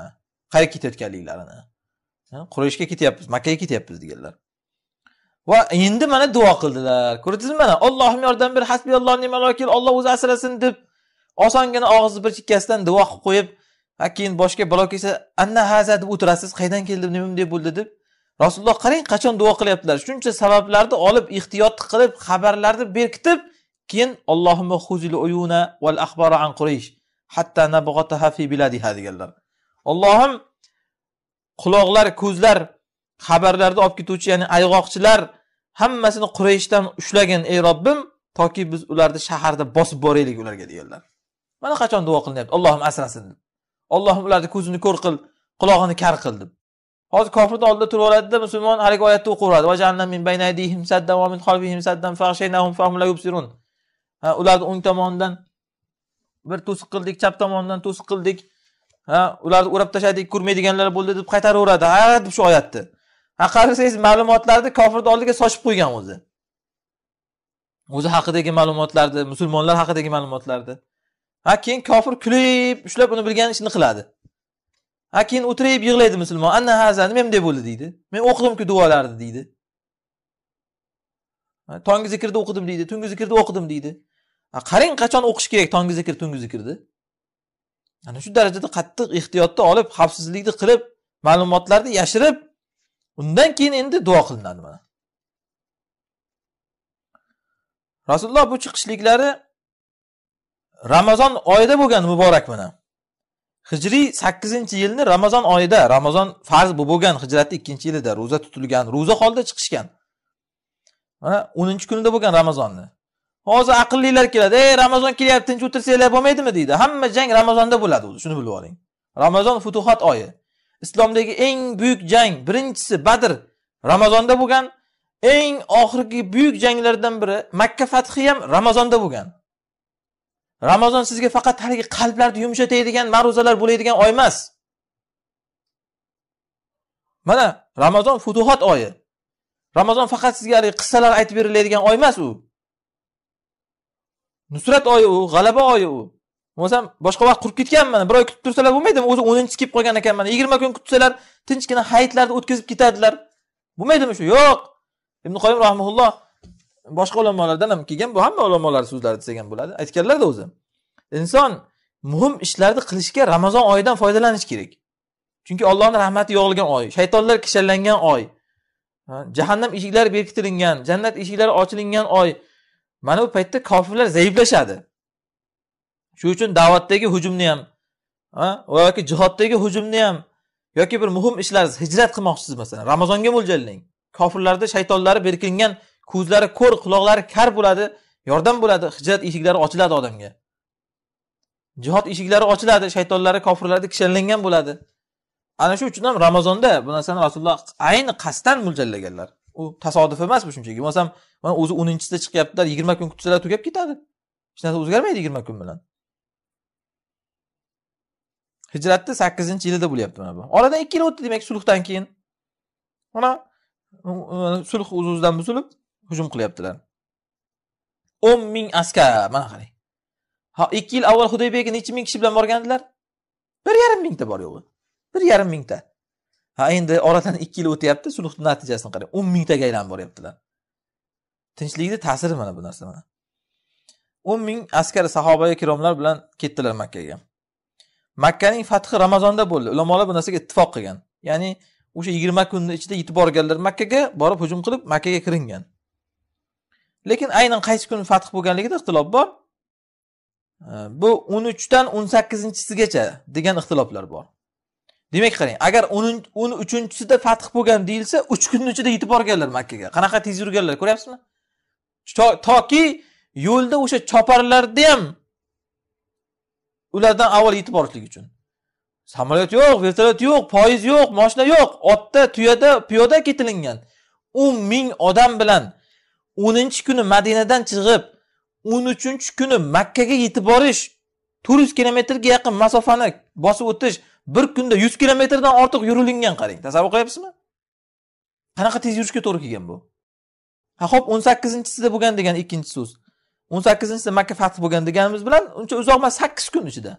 qayerga ketayotganliklarini qurayishga ketyapmiz makkaga ketyapmiz deganlar va endi mana duo qildilar ko'rdingizmi mana ollohim yordam ber hasbiyalloh olloh o'zi asrasin deb osongina og'izni bir chekkasidan duo qilib qo'yib keyin boshga balo kelsa anna haza deb o'tirasiz qaydan keldi nima bunday bo'ldi deb rasululloh qarang qachon duo qilyaptilar shuncha sabablarni olib ehtiyot qilib xabarlarni berkitib keyin ollohim uyuna an hatta fi biladiha deganlar allohim quloqlar ko'zlar xabarlarni olib ketuvchi ya'ni ayg'oqchilar hammasini qurayishdan ushlagin ey robbim toki biz ularni shaharda bosib boraylik ularga deganlar mana qachon duo qilinyapti allohim asrasin deb allohim ularni ko'zini ko'r qil qulog'ini kar qil deb hozir kofirni oldida turib oladida musulmon haligi oyatni o'qiyveradi ularni o'ng tomonidan bir to'siq qildik chap tomonidan to'siq qildik ha ularni o'rab tashladik ko'rmaydiganlar bo'ldi deb qaytaraveradi ha deb shu oyatni ha qarasangiz ma'lumotlarni kofirni oldiga sochib qo'ygan o'zi o'zi haqidagi ma'lumotlarni musulmonlar haqidagi ma'lumotlarni ha keyin kofir kulib ushlab uni bilgan ishni qiladi ha keyin o'tirib yig'laydi musulmon anna haza nima bunday bo'ldi deydi men o'qidimku duolarni deydi tongi zikrni o'qidim deydi tungi zikrni o'qidim deydi qarang qachon o'qish kerak tongi zikr tungi zikrni ana shu darajada qattiq ehtiyotni olib xavfsizlikni qilib ma'lumotlarni yashirib undan keyin endi duo qilinadi mana rasululloh bu chiqishliklari ramazon oyida bo'lgan muborak mana hijriy sakkizinchi yilni ramazon oyida ramazon farz bu bo'lgan hijratni ikkinchi yilida ro'za tutilgan ro'za holda chiqishgan mana o'ninchi kunida bo'lgan ramazonni hozir aqllilar keladi ey ramazon kelyapti tinch o'tirsanglar bo'lmaydimi deydi hamma jang ramazonda bo'ladi o'zi shuni bilib oling ramazon futuhat oyi islomdagi eng buyuk jang birinchisi badr ramazonda bo'lgan eng oxirgi buyuk janglardan biri makka fathi ham ramazonda bo'lgan ramazon sizga faqat haligi qalblarni yumshatadigan ma'ruzalar bo'ladigan oy emas mana ramazon futuhat oyi ramazon faqat sizga haligi qissalar aytib beriladigan oy emas u nusrat oyi u g'alaba oyi u bo'lmasam boshqa vaqt qurib ketgan mana bir oy kutib tursalar bo'lmaydi o'zi o'ninchisi kelib qolgan mana yigirma kun kutsalar tinchgina hayitlarni o'tkazib ketadilar bo'lmaydimi shu yo'q ibn qoyim rahmulloh boshqa ulamolardan ham kelgan bu hamma ulamolarni so'zlari desak ham bo'ladi aytganlarda o'zi inson muhim ishlarni qilishga ramazon oyidan foydalanish kerak chunki ollohni rahmati yog'ilgan oy shaytonlar kishanlangan oy jahannam eshiklari berkitilingan jannat eshiklari ochilingan oy mana bu paytda kofirlar zaiflashadi shuning uchun da'vatdagi hujumni ham yoki jihoddagi hujumni ham yoki bir muhim ishlar hijrat qilmoqchisiz masalan ramazonga mo'ljallang kofirlarda shaytonlari berkingan ko'zlari ko'r quloqlari kar bo'ladi yordam bo'ladi hijrat eshiklari ochiladi odamga jihod eshiklari ochiladi shaytonlari kofirlarda kishanlangan bo'ladi ana shu uchun ham ramazonda bu narsani rasululloh ayni qasddan mo'ljallaganlar u tasodif emas bu shunchaki bo'lmasam mana o'zi o'ninchisida chiqyaptilar yigirma kun kutsalar tugab ketadi hech narsa o'zgarmaydi yigirma kun bilan hijratni sakkizinchi yilida bo'lyapti mana bu oradan ikki yil o'tdi demak sulhdan keyin mana sulh o'z o'zidan buzilib hujum qilyaptilar o'n ming askar mana qarang ha ikki yil avval hudaybiyaga necha ming kishi bilan borgandilar bir yarim mingta bor yo'g'i bir yarim mingta ha endi oradan ikki yil o'tyapti sulhni natijasini qarang o'n mingtaga aylanib boryaptilar tinchlikni ta'siri mana bu narsa mana o'n ming askar sahoba ikromlar bilan ketdilar makkaga makkaning fathi ramazonda bo'ldi ulamolar bu narsaga ittifoq qilgan ya'ni o'sha yigirma kunni ichida yetib borganlar makkaga borib hujum qilib makkaga kiringan lekin aynan qaysi kuni fath bo'lganligida ixtilof bor bu o'n uchdan o'n sakkizinchisigacha degan ixtiloflar bor demak qarang agar o'n uchinchisida fath bo'lgan deyilsa uch kunni ichida yetib borganlar makkaga qanaqa tez yurganlar ko'ryapsizmi toki yo'lda o'sha choparlarda ham ulardan avval yetib borishlik uchun samolyot yo'q vertolyot yo'q poyiz yo'q moshina yo'q otda tuyada piyoda ketilingan o'n ming odam bilan o'ninchi kuni madinadan chiqib o'n uchinchi kuni makkaga yetib borish to'rt yuz kilometrga yaqin masofani bosib o'tish bir kunda yuz kilometrdan ortiq yurilingan qarang tasavvur qilyapsizmi qanaqa tez yurishga to'g'ri kelgan bu ha ho'p o'n sakkizinchisida bo'lgan degan ikkinchi so'z o'n sakkizinchida makka fath bo'lgan deganimiz bilan uncha uzoq emas sakkiz kun ichida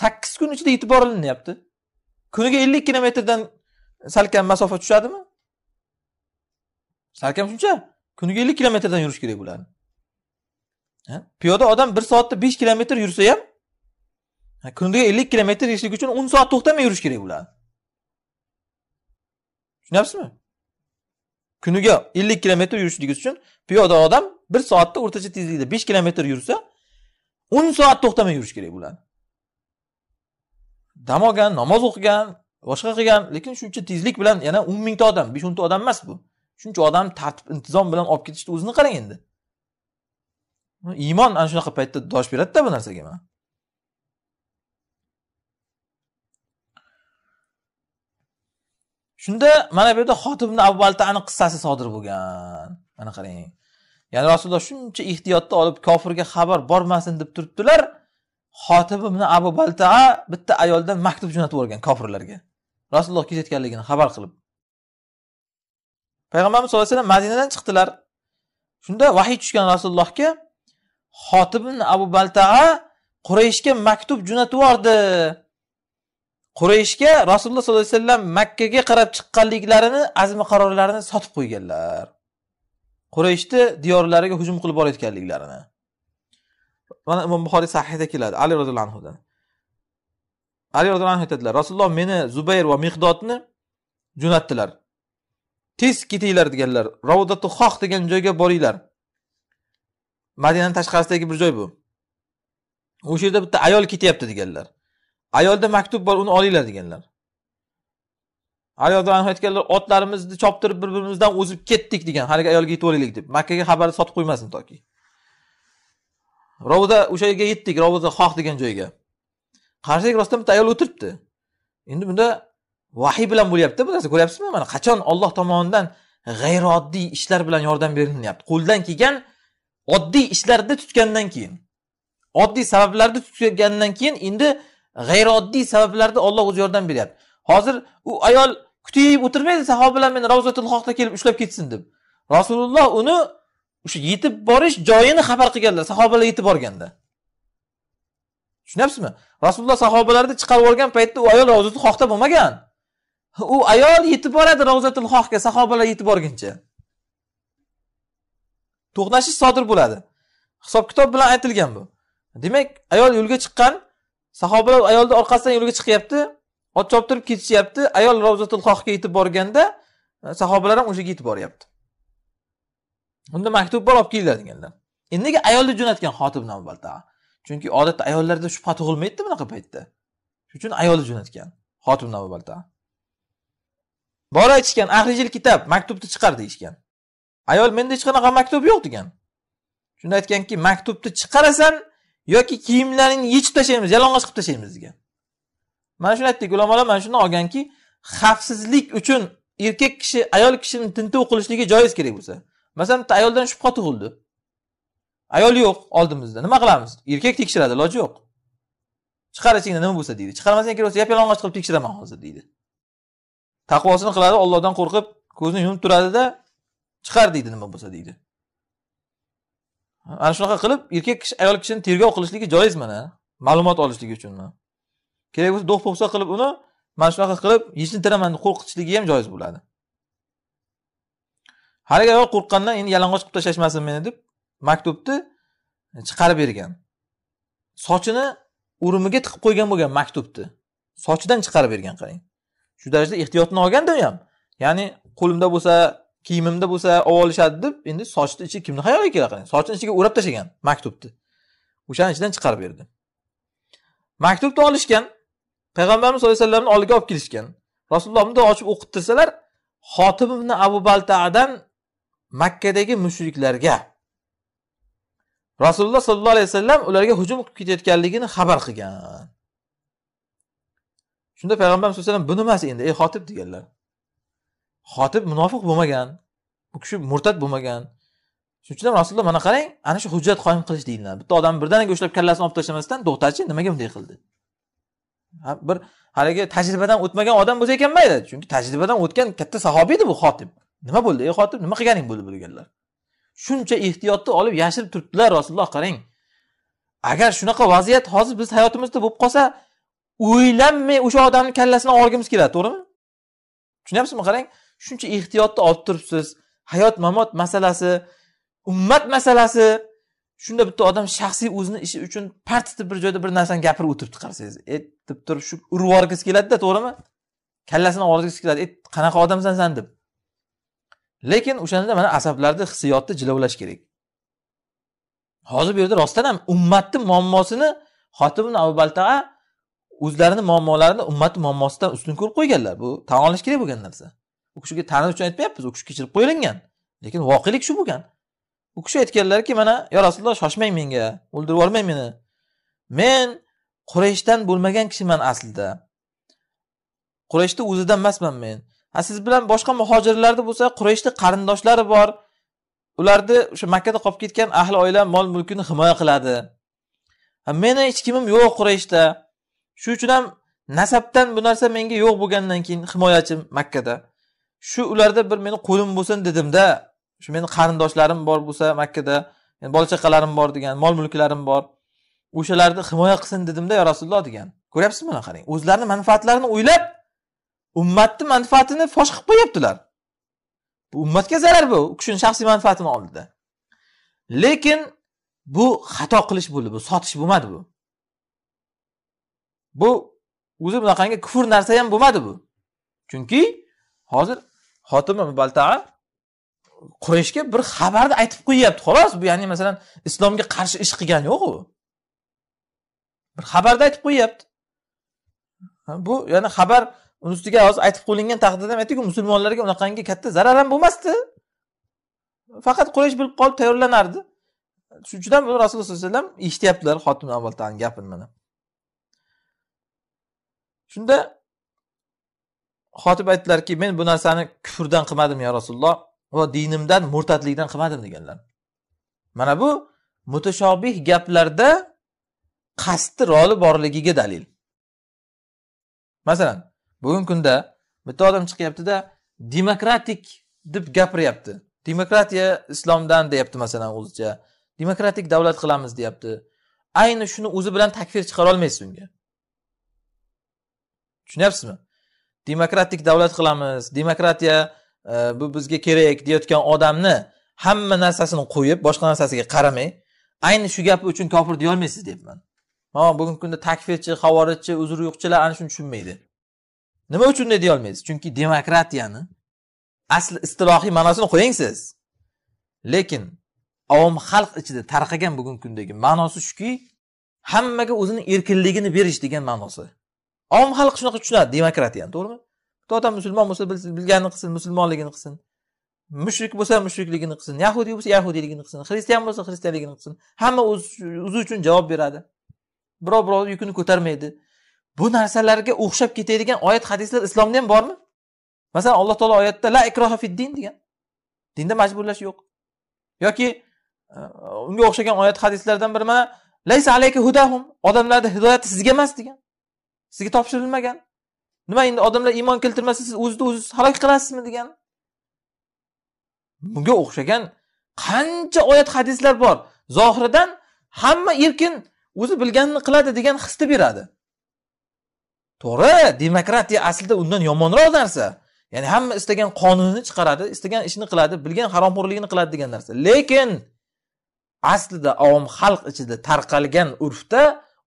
sakkiz kun ichida yetib borilinyapti kuniga ellik kilometrdan salkam masofa tushadimi salkam shuncha kuniga ellik kilometrdan yurish kerak bularni piyoda odam bir soatda besh kilometr yursa ham kuniga ellik kilometr yurishlik uchun o'n soat to'xtamay yurish kerak bo'ladi tushunyapsizmi kuniga 50 kilometr yurishligingiz uchun piyoda odam 1 soatda o'rtacha tezlikda 5 kilometr yursa 10 soat to'xtamay yurish kerak bular dam olgan namoz o'qigan boshqa qilgan lekin shuncha tezlik bilan yana 10 mingta odam 5 o'nta odam emas bu shuncha odam tartib intizom bilan olib ketishni o'zini qarang endi iymon ana shunaqa paytda dosh beradida bu narsaga mana shunda mana bu yerda xotib ibn avvaltani qissasi sodir bo'lgan mana qarang ya'ni rasululloh shuncha ehtiyotni olib kofirga xabar bormasin deb turibdilar xotib ibn abu baltaa bitta ayoldan maktub jo'natib yuborgan kofirlarga rasululloh ketayotganligini xabar qilib payg'ambarimiz sallallohu alayhi vasallam madinadan chiqdilar shunda vahiy tushgan rasulullohga xotib ibn abu baltaa qurayshga maktub jo'natib yubordi qurayshga rasululloh sollallohu alayhi vasallam makkaga qarab chiqqanliklarini azmi qarorlarini sotib qo'yganlar qurayshni diyorlariga hujum qilib borayotganliklarini mana imom buxoriy sahihda keladi ali roziyallohu anhudan ali roziyallohu anhu aytadilar rasululloh meni zubayr va miqdodni jo'natdilar tez ketinglar deganlar ravdatu xoh degan joyga boringlar madinani tashqarisidagi bir joy bu o'sha yerda bitta ayol ketyapti deganlar ayolda maktub bor uni olinglar deganlar ayoldan aytganlar otlarimizni choptirib bir birimizdan o'zib ketdik degan haligi ayolga yetib olaylik deb makkaga xabarni sotib qo'ymasin toki rovuda o'sha yerga yetdik rovuda xoh degan joyga qarasak rostdan bitta ayol o'tiribdi endi bunda vahiy bilan bo'lyapti bu narsa ko'ryapsizmi mana qachon olloh tomonidan g'ayrioddiy ishlar bilan yordam berilyapti qo'ldan kelgan oddiy ishlarni tutgandan keyin oddiy sabablarda tutgandan keyin endi g'ayrioddiy sabablarda Alloh o'zi yordam beryapti hozir u ayol kutib o'tirmaydi sahobalar meni ravzatul hoqda kelib ushlab ketsin deb rasululloh uni o'sha yetib borish joyini xabar qilganlar sahobalar yetib borganda tushunyapsizmi rasululloh sahobalarni chiqarib yuborgan paytda u ayol ravzatul hoqda bo'lmagan u ayol yetib boradi ravzatul hoqga sahobalar yetib borguncha to'qnashish sodir bo'ladi hisob kitob bilan aytilgan bu demak ayol yo'lga chiqqan sahobalar ayolni orqasidan yo'lga chiqyapti ot choptirib ketishyapti ayol ravzatul yetib borganda e, sahobalar ham o'sha yerga yetib boryapti unda maktub bor olib kelinglar deganlar endi nega ayolni jo'natgan xotib avval chunki odatda ayollarda shubha tug'ilmaydida bunaqa paytda shuning uchun ayolni jo'natgan xotib avval bor aytishgan ahrijil kitob maktubni chiqar deyishgan ayol menda hech qanaqa maktub yo'q degan shunda aytganki maktubni chiqarasan yoki kiyimlarini yechib tashlaymiz yalang'och qilib tashlaymiz degan mana shuni aytdik ulamolar mana shuni olganki xavfsizlik uchun erkak kishi ayol kishini tintuv qilishligi joiz kerak bo'lsa masalan bitta ayoldan shubha tug'ildi ayol yo'q oldimizda nima qilamiz erkak tekshiradi iloji yo'q chiqar ichingda nima bo'lsa deydi chiqarmasang kerak bo'lsa yap yalang'och qilib tekshiraman hozir deydi taqvosini qiladi ollohdan qo'rqib ko'zini yumib turadida chiqar deydi nima bo'lsa deydi ana shunaqa qilib erkak kishi ayol kishini tergov qilishligi joiz mana ma'lumot olishlik uchun kerak bo'lsa do'q po'pisa qilib uni mana shunaqa qilib yechintiraman deb qo'rqitishligi ham joiz bo'ladi haligi ayol qo'rqqandan endi yalang'och qilib tashlashmasin meni deb maktubni chiqarib bergan sochini o'rimiga tiqib qo'ygan bo'lgan maktubni sochidan chiqarib bergan qarang shu darajada ehtiyotni olganda u ham ya'ni qo'limda bo'lsa kiyimimda bo'lsa olib olishadi deb endi sochni ichi kimni xayoliga keladi qarang sochni ichiga o'rab tashlagan maktubni o'shani ichidan chiqarib berdi maktubni olishgan payg'ambarimiz sallallohu alayhi vasallamni oldiga olib kelishgan rasululloh bunday ochib o'qittirsalar xotim ibn abu baltadan makkadagi mushriklarga rasululloh sollallohu alayhi vasallam ularga hujum qilib ketayotganligini xabar qilgan shunda payg'ambarimiz alayhi vasallam bu nimasi endi ey xotib deganlar xotib munofiq bo'lmagan u kishi murtad bo'lmagan shuning uchun ham rasululloh mana qarang ana shu hujjat qoyim qilish deyiladi bitta odamni birdaniga ushlab kallasini olib tashlamasdan to'xtachi nimaga bunday qildi bir haligi tajribadan o'tmagan odam bo'lsa ekan mayli chunki tajribadan o'tgan katta sahobiy edi bu xotib nima bo'ldi ey xotib nima qilganing bo'ldi bu deganlar shuncha ehtiyotni olib yashirib turibdilar rasululloh qarang agar shunaqa vaziyat hozir biz hayotimizda bo'lib qolsa o'ylanmay o'sha odamni kallasini olgimiz keladi to'g'rimi tushunyapsizmi qarang shuncha ehtiyotni olib turibsiz hayot mamot masalasi ummat masalasi shunda bitta odam shaxsiy o'zini ishi uchun etib bir joyda bir narsani gapirib o'tiribdi qarasangiz e, deb turib shu urib yuborgisi keladida to'g'rimi kallasini og'irgisi keladi e, qanaqa odamsan san deb lekin o'shanda mana asablarni hissiyotni jilovlash kerak hozir bu yerda rostdan ham ummatni muammosini xotib abu baltaa o'zlarini muammolarini ummat muammosidan ustun ko'rib qo'yganlar bu tan olish kerak bo'lgan narsa u kishiga ta'na uchun aytmayapmiz u kishi kechirib qo'yilgan lekin voqelik shu bo'lgan u kishi aytganlarki mana yo rasululloh shoshmang menga o'ldirib yubormang meni men qurayshdan bo'lmagan kishiman aslida qurayshni o'zidan emasman men a siz bilan boshqa muhojirlarda bo'lsa qurayshni qarindoshlari bor ularni o'sha makkada qolib ketgan ahli oila mol mulkini himoya qiladi meni hech kimim yo'q qurayshda shu uchun ham nasabdan bu narsa menga yo'q bo'lgandan keyin himoyachim makkada shu ularda bir meni qo'lim bo'lsin dedimda shu meni qarindoshlarim bor bo'lsa makkada bola chaqalarim bor degan mol mulklarim bor o'shalarni himoya qilsin dedimda yo rasululloh degan ko'ryapsizmi mana qarang o'zlarini manfaatlarini o'ylab ummatni manfaatini fosh qilib qo'yaptilar bu ummatga zarar bu u kishini shaxsiy manfaatini oldida lekin bu xato qilish bo'ldi bu sotish bo'lmadi bu bu o'zi bunaqangi kufr narsa ham bo'lmadi bu chunki hozir xotima mubaltaa qo'yishga bir xabarni aytib qo'yyapti xolos bu ya'ni masalan islomga qarshi ish qilgani yo'q u bir xabarda aytib qo'yyapti bu yana xabar uni ustiga hozir aytib qo'yilgan taqdirda ham aytdikku musulmonlarga unaqangi katta zarar ham bo'lmasdi faqat qurayish bilib qolib tayyorlanardi shuning uchun ham rasululloh sallallohu alayhi vasallam eshityaptilar xotim gapini mana shunda xotib aytdilarki men bu narsani kufrdan qilmadim yo rasululloh va dinimdan murtadlikdan qilmadim deganlar mana bu mutashobih gaplarda qasdni roli borligiga dalil masalan bugungi kunda bitta odam chiqyaptida demokratik deb gapiryapti demokratiya islomdan deyapti masalan o'zicha demokratik davlat qilamiz deyapti ayni shuni o'zi bilan takfir chiqarolmaysiz unga tushunyapsizmi demokratik davlat qilamiz demokratiya e, bu bizga kerak deyotgan odamni hamma narsasini qo'yib boshqa narsasiga qaramay ayni shu gapi uchun kofir deyolmaysiz deyapman man bugungi kunda takfirchi havorijchi uzr yo'qchilar ana shuni tushunmaydi nima uchun unday deyolmaysiz chunki demokratiyani asli istilohiy ma'nosini qo'ying siz lekin avom xalq ichida tarqagan bugungi kundagi ma'nosi shuki hammaga o'zini erkinligini berish degan ma'nosi Om xalq shunaqa tushunadi demokratiyani, to'g'rimi? Bitta odam musulmon bo'lsa bilganini qilsin, musulmonligini qilsin. Mushrik bo'lsa mushrikligini qilsin, yahudiy bo'lsa yahudiyligini qilsin, xristian bo'lsa xristianligini qilsin. Hamma o'zi uchun javob beradi. Birov birovni yukini ko'tarmaydi. Bu narsalarga o'xshab ketadigan oyat hadislar islomda ham bormi? Masalan, Alloh taolo oyatda la ikroha fid din degan. Dinda majburlash yo'q. Yoki e, unga o'xshagan oyat hadislardan biri mana laysa alayka hudahum odamlarni hidoyati sizga emas degan. sizga topshirilmagan nima endi odamlar iymon keltirmasa siz o'zini o'zingiz halok qilasizmi degan bunga o'xshagan qancha oyat hadislar bor zohiridan hamma erkin o'zi bilganini qiladi degan hisni beradi to'g'ri demokratiya aslida undan yomonroq narsa ya'ni hamma istagan qonunni chiqaradi istagan ishni qiladi bilgan haromxo'rligini qiladi degan narsa lekin aslida avom xalq ichida tarqalgan urfda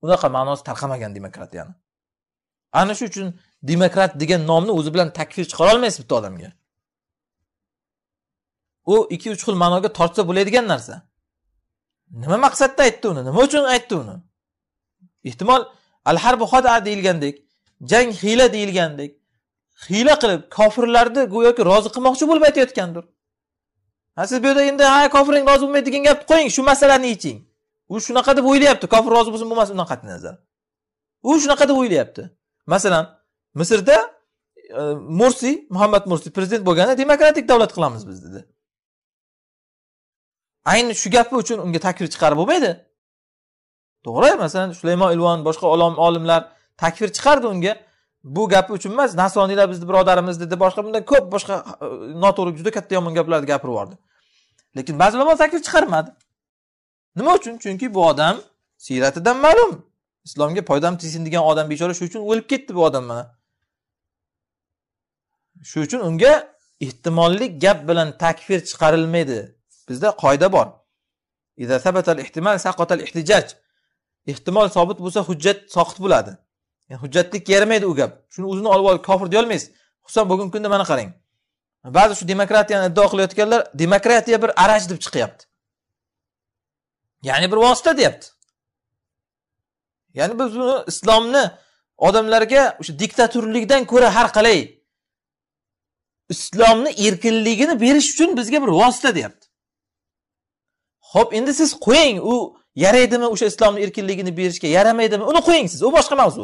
unaqa ma'nosi tarqamagan demokratiyani ana shu uchun demokrat degan nomni o'zi bilan takfir chiqara olmaysiz bitta odamga u ikki uch xil ma'noga tortsa bo'ladigan narsa nima maqsadda aytdi uni nima uchun aytdi uni ehtimol al harbu xoda deyilgandek jang hiyla deyilgandek hiyla qilib kofirlarni go'yoki rozi qilmoqchi bo'lib aytayotgandir ha siz bu yerda endi ha kofiring rozi bo'lmaydi degan gapni qo'ying shu masalani yeching u shunaqa deb o'ylayapti kofir rozi bo'lsin bo'lmasin undan qat'iy nazar u shunaqa deb o'ylayapti masalan misrda e, mursiy muhammad mursiy prezident bo'lganda demokratik davlat qilamiz biz dedi ayni shu gapi uchun unga takfir chiqarib bo'lmaydi to'g'ri masalan sulaymon ilvon boshqa olimlar takfir chiqardi unga bu gapi uchun emas nasroniylar bizni birodarimiz dedi boshqa bundan ko'p boshqa e, noto'g'ri juda katta yomon gaplarni gapirib yubordi lekin ba'zi ulamo takfir chiqarmadi nima uchun chunki bu odam siyratidan ma'lum islomga foydam tegsin degan odam bechora shu uchun o'lib ketdi bu odam mana shu uchun unga ehtimollik gap bilan takfir chiqarilmaydi bizda qoida bor ehtimol sobit bo'lsa hujjat soqit bo'ladi yani hujjatlikka yaramaydi u gap shuni o'zini olib olib kofir deyolmaysiz xususan bugungi kunda mana qarang ba'zi shu demokratiyani iddao qilayotganlar demokratiya bir araj deb chiqyapti ya'ni bir vosita deyapti Ya'ni biz buni islomni odamlarga o'sha diktatorlikdan ko'ra har qalay islomni erkinligini berish uchun bizga bir vosita deyapti. Xo'p, endi siz qo'ying, u yaraydimi o'sha islomni erkinligini berishga, yaramaydimi? Uni qo'ying siz, u boshqa mavzu.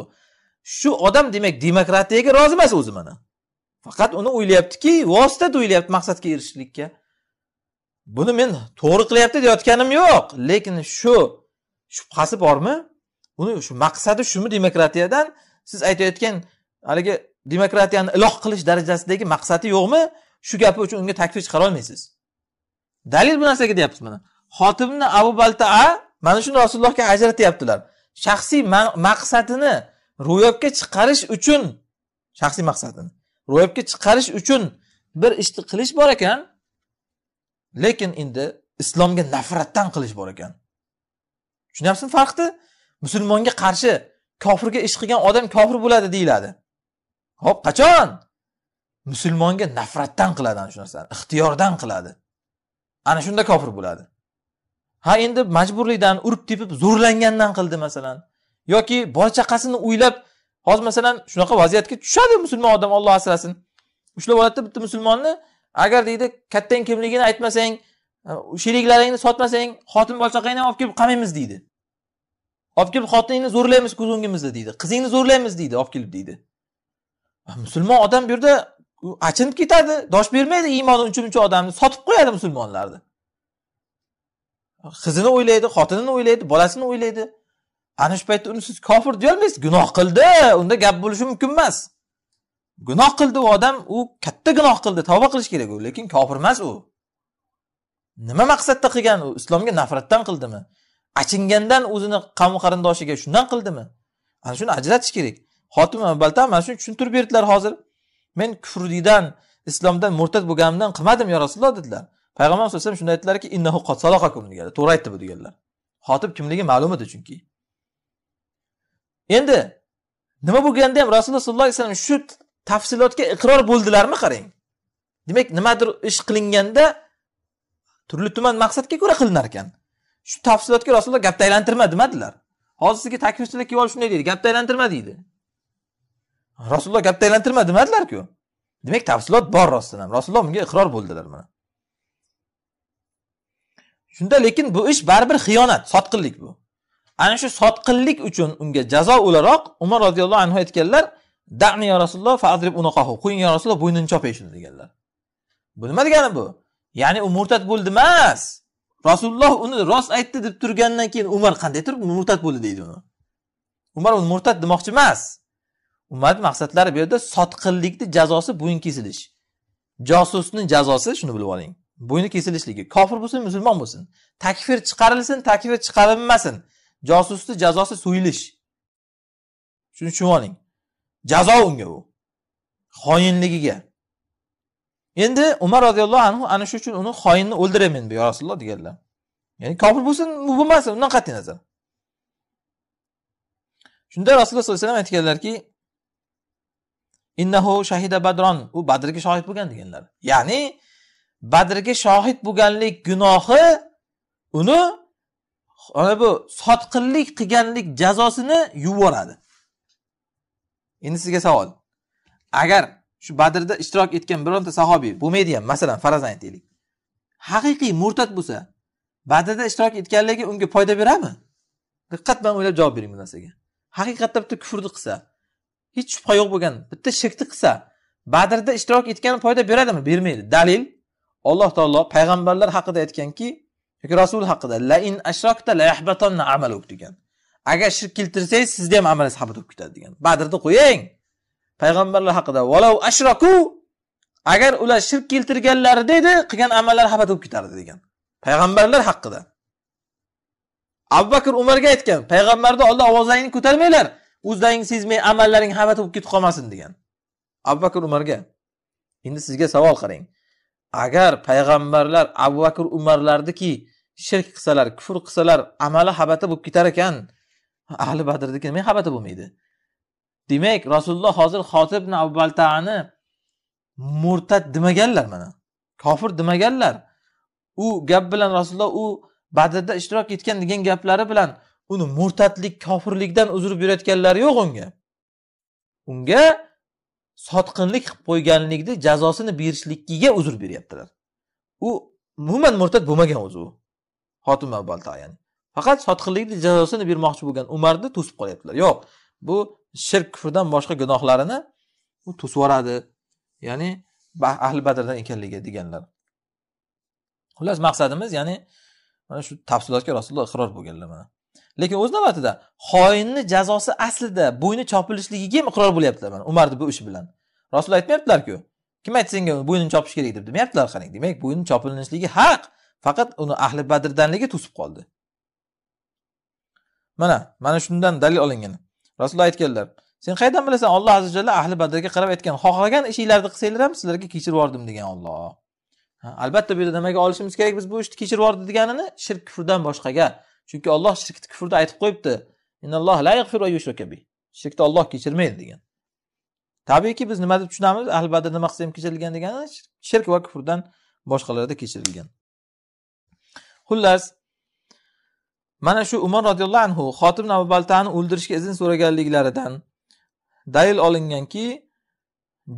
Shu odam demak demokratiyaga rozi emas o'zi mana. Faqat uni o'ylayaptiki, vosita deb o'ylayapti maqsadga erishishlikka. Buni men to'g'ri qilyapti deyotganim yo'q, lekin shu shubhasi bormi? uni shu maqsadi shumi demokratiyadan siz aytayotgan haligi demokratiyani iloh qilish darajasidagi maqsadi yo'qmi shu gapi uchun unga taklif chiqara olmaysiz dalil bu narsaga deyapmiz mana xotimni abu baltaa mana shuni rasulullohga ajratyaptilar shaxsiy maqsadini ro'yobga chiqarish uchun shaxsiy maqsadini ro'yobga chiqarish uchun bir ishni qilish bor ekan lekin endi islomga nafratdan qilish bor ekan tushunyapsizmi farqni musulmonga qarshi kofirga ish qilgan odam kofir bo'ladi deyiladi hop qachon musulmonga nafratdan qiladi ana shu narsani ixtiyordan qiladi ana shunda kofir bo'ladi ha endi majburlikdan urib tepib zo'rlangandan qildi masalan yoki bola chaqasini o'ylab hozir masalan shunaqa vaziyatga tushadi musulmon odam olloh asrasin ushlab oladida bitta musulmonni agar deydi kattang kimligini aytmasang sheriklaringni sotmasang xotin bola chaqangni olib kelib qamaymiz deydi olib kelib xotiningni zo'rlaymiz ko'z o'ngimizda deydi qizingni zo'rlaymiz deydi olib kelib deydi ah, musulmon odam bu yerda achinib ketadi dosh bermaydi iymoni uncha muncha odamni sotib qo'yadi musulmonlarni qizini o'ylaydi xotinini o'ylaydi bolasini o'ylaydi ana shu paytda uni siz kofir deyolmaysiz gunoh qildi unda gap bo'lishi mumkin emas gunoh qildi u odam u katta gunoh qildi tavba qilish kerak u lekin kofir emas u nima maqsadda qilgan u islomga nafratdan qildimi achingandan o'zini qavm qarindoshiga shundan qildimi ana shuni ajratish kerak xotim baltam mana shuni tushuntirib berdilar hozir men kufrlikdan islomdan murtad bo'lganimdan qilmadim yo rasululloh dedilar payg'ambar alayhi vasallam shunday aytdilarki innahu qad sadaqakum deganlar to'g'ri aytdi bu deganlar xotib kimligi ma'lum edi chunki endi nima bo'lganda ham rasululloh sollallohu alayhi vasallam shu tafsilotga iqror bo'ldilarmi qarang demak nimadir ish qilinganda turli tuman maqsadga ko'ra qilinar ekan shu tafsilotga rasululloh gapni aylantirma demadilar hozir sizga takfirchilar kelib olib shunday deydi gapni aylantirma deydi rasululloh gapni aylantirma demadilarku demak tafsilot bor rostdan ham rasululloh bunga iqror bo'ldilar mana shunda lekin bu ish baribir xiyonat sotqinlik bu ana shu sotqinlik uchun unga jazo o'laroq umar roziyallohu anhu aytganlar dani yo rasululloh fadrib qo'ying yo rasululloh bo'ynini choping shuni deganlar bu nima degani bu ya'ni u murtad bo'ldi emas rasululloh uni rost aytdi deb turgandan keyin umar qanday turib murtad bo'ldi deydi uni umar uni murtad demoqchi emas umarni maqsadlari bu yerda sotqinlikni jazosi bo'yin kesilish josusni jazosi shuni bilib oling bo'yni kesilishligi kofir bo'lsin musulmon bo'lsin takfir chiqarilsin takfir chiqarilmasin josusni jazosi so'yilish shuni tushunib oling jazo unga u xoinligiga endi umar roziyallohu anhu ana shu uchun uni xoinni o'ldiraman bu yo rasululloh deganlar ya'ni kofir bo'lsin u bo'lmasin undan qat'iy nazar shunda rasululloh sollallohu alayhi vasallam aytganlarki innahu shahida badron u badrga shohid bo'lgan deganlar ya'ni badrga shohid bo'lganlik gunohi uni ana bu sotqinlik qilganlik jazosini yuvib yuboradi endi sizga savol agar shu badrda ishtirok etgan bironta sahobiy bo'lmaydi ham masalan farazan aytaylik haqiqiy murtad bo'lsa badrda ishtirok etganligi unga foyda beradimi diqqat bilan o'ylab javob bering bu narsaga haqiqatda bitta kufrni qilsa hech shubha yo'q bo'lgan bitta shirkni qilsa badrda ishtirok etgani foyda beradimi bermaydi dalil alloh taolo payg'ambarlar haqida aytganki yoki rasul haqida la in ashrokta la amaluk degan agar shirk keltirsangiz sizni ham amalingiz habit bo'lib ketadi degan badrni qo'ying payg'ambarlar haqida valov ashroku agar ular shirk keltirganlarida edi qilgan amallari habat bo'lib ketardi degan payg'ambarlar haqida abu bakr umarga aytgan payg'ambarni oldida ovozlaringni ko'tarmanglar o'zlaringni sezmay amallaring habat bo'lib ketib qolmasin degan abu bakr umarga endi sizga savol qarang agar payg'ambarlar abu bakr umarlarniki shirk qilsalar kufr qilsalar amali habata bo'lib ketar ekan ahli badrniki nima habata bo'lmaydi demak rasululloh hozir xotib ibn abu baltani murtad demaganlar mana kofir demaganlar u gap bilan rasululloh u badrda ishtirok etgan degan gaplari bilan uni murtadlik kofirlikdan uzr berayotganlari yo'q unga unga sotqinlik qilib qo'yganlikni jazosini berishligiga uzr beryaptilar u umuman murtad bo'lmagan o'zi u xotim ya'ni faqat sotqinlikni jazosini bermoqchi bo'lgan umarni to'sib qolyaptilar yo'q bu shirk kufrdan boshqa gunohlarini u yuboradi ya'ni ahli badrdan ekanligi deganlar xullas maqsadimiz ya'ni mana shu tafsilotga rasululloh iqror bo'lganlar mana lekin o'z navbatida xoinni jazosi aslida bo'yni chopilishligiga ham iqror bo'lyaptilar mana umarni bu ishi bilan rasululloh aytmayaptilarku kim aytdi senga bo'ynini chopish kerak deb demayaptilar qarang demak bo'yni chopilishligi haq faqat uni ahli badrdanligi to'sib qoldi mana mana shundan dalil olingan rasululloh aytganlar sen qayerdan bilasan olloh azu jalla ahli badrga qarab aytgan xohlagan ishinglarni qilsanglar ham sizlarga kechirib yubordim degan olloh albatta bu yerda nimaga olishimiz kerak biz bu ishni kechirib yubordi deganini shirk kufrdan boshqaga chunki olloh shirkni kufrda aytib qo'yibdi shirkni olloh kechirmaydi degan tabiiyki biz nima deb tushunamiz ahli badr nima qilsa ham kechirilgan degani shirk va kufrdan boshqalarda kechirilgan xullas mana shu umar roziyallohu anhu xotim baltani o'ldirishga izn so'raganliklaridan dalil olinganki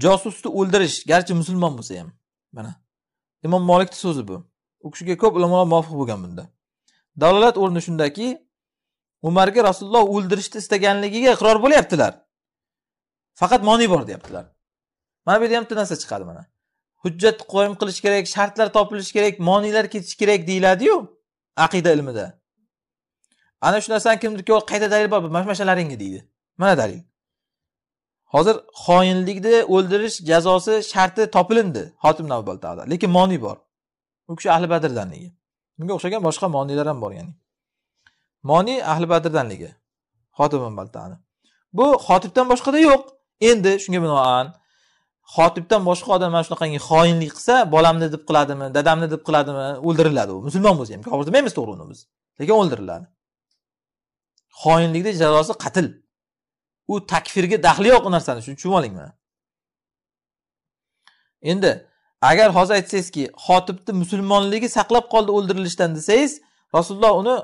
josusni o'ldirish garchi musulmon bo'lsa ham mana imom molikni so'zi bu u kishiga ko'p ulamolar muvofiq bo'lgan bunda dalolat o'rni shundaki umarga rasululloh o'ldirishni istaganligiga iqror bo'lyaptilar faqat moni bor deyaptilar mana bu yerda ham bitta narsa chiqadi mana hujjat qo'yim qilish kerak shartlar topilishi kerak moniylar ketishi kerak deyiladiyu aqida ilmida ana shu narsani kimniki ko'r qayta dalil bor mashmashalaringni deydi mana dalil hozir xoinlikni o'ldirish jazosi sharti topilindi hotim navbaltada lekin moniy bor u kishi ahli badrdanligi bunga o'xshagan boshqa moniylar ham bor ya'ni moniy ahli badrdanligi hotib baltani bu xotibdan boshqada yo'q endi shunga binoan xotibdan boshqa odam mana shunaqangi xoinlik qilsa bolamni deb qiladimi dadamni deb qiladimi o'ldiriladi u musulmon bo'lsa ham kofir demaymiz to'g'ri uni biz lekin o'ldiriladi xoinlikni jazosi qatl u takfirga daxli yo'q u narsani shuni tushunib oling mana endi agar hozir aytsangizki xotibni musulmonligi saqlab qoldi o'ldirilishdan desangiz rasululloh uni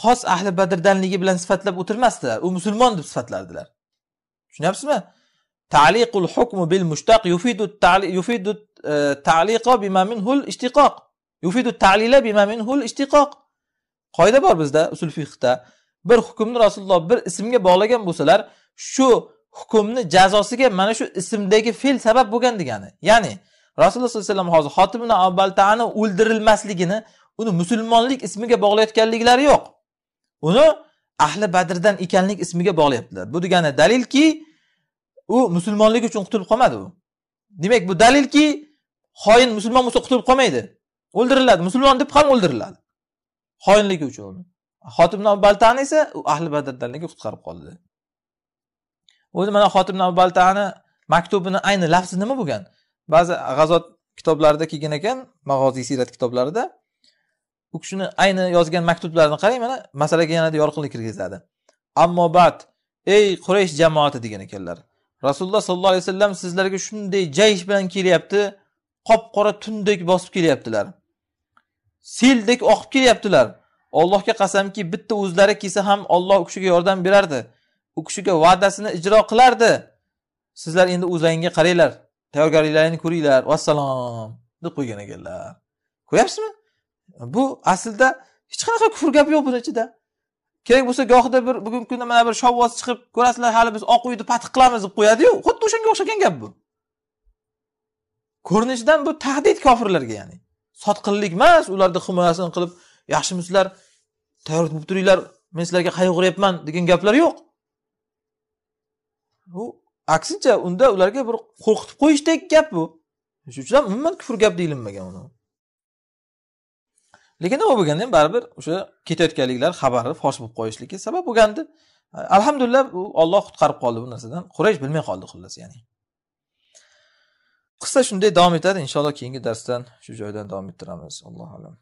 xos ahli badrdanligi bilan sifatlab o'tirmasdilar u musulmon deb sifatlardilar tushunyapsizmi تعليق الحكم بالمشتق يفيد التعليق يفيد taliqa bima minhul الاشتقاق يفيد talila bima minhul الاشتقاق qoida bor bizda usul fiqda bir hukmni rasululloh bir ismga bog'lagan bo'lsalar shu hukmni jazosiga mana shu ismdagi fe'l sabab bo'lgan degani ya'ni rasululloh sollallohu alayhi vasallam hozir xotim ibn abaltani o'ldirilmasligini uni musulmonlik ismiga bog'layotganliklari yo'q uni ahli badrdan ekanlik ismiga bog'layaptilar bu degani dalilki u musulmonlik uchun qutulib qolmadi u demak bu dalilki xoin musulmon bo'lsa qutulib qolmaydi o'ldiriladi musulmon deb ham o'ldiriladi xoinligi uchun xotim baltani esa u ahli badrdan qutqarib qoldi o'zi mana xotim baltani maktubini ayni lafzi nima bo'lgan ba'zi g'azot kitoblarida kelgan ekan mag'oziy siyrat kitoblarida u kishini ayni yozgan maktublarini qarang mana masalaga yanada yorqinlik kirgizadi ammo bad ey quraysh jamoati degan ekanlar rasululloh sollallohu alayhi vasallam sizlarga shunday jayish bilan kelyapti qop qora tundek bosib kelyaptilar seldek oqib kelyaptilar Allohga qasamki, bitta o'zlari kelsa ham Alloh u kishiga yordam berardi. U kishiga va'dasini ijro qilardi. Sizlar endi o'zlaringga qaranglar, tayyorgarliklaringni ko'ringlar. Vassalom deb qo'ygan ekanlar. Ko'ryapsizmi? Bu aslida hech qanaqa kufr gap yo'q buning ichida. kerak bo'lsa gohida bir bugungi kunda mana bir shovvoz chiqib ko'rasizlar hali biz oq uyni patih qilamiz deb qo'yadiyu xuddi o'shanga o'xshagan gap bu ko'rinishidan bu tahdid kofirlarga ya'ni sotqinlik emas ularni himoyasini qilib yaxshimisizlar tayyorlik bo'lib turinglar men sizlarga qayg'uryapman degan gaplar yo'q u aksincha unda ularga bir qo'rqitib qo'yishdek gap bu shuning uchun ham umuman kufr gap deyilmagan uni lekin nima bo'lganda ham baribir o'sha ketayotganliklar xabari fosh bo'lib qolishligi sabab bo'lgandi alhamdulillah u olloh qutqarib qoldi bu narsadan quraysh bilmay qoldi xullas ya'ni qissa shunday davom etadi inshaalloh keyingi darsdan shu joydan davom ettiramiz allohu alam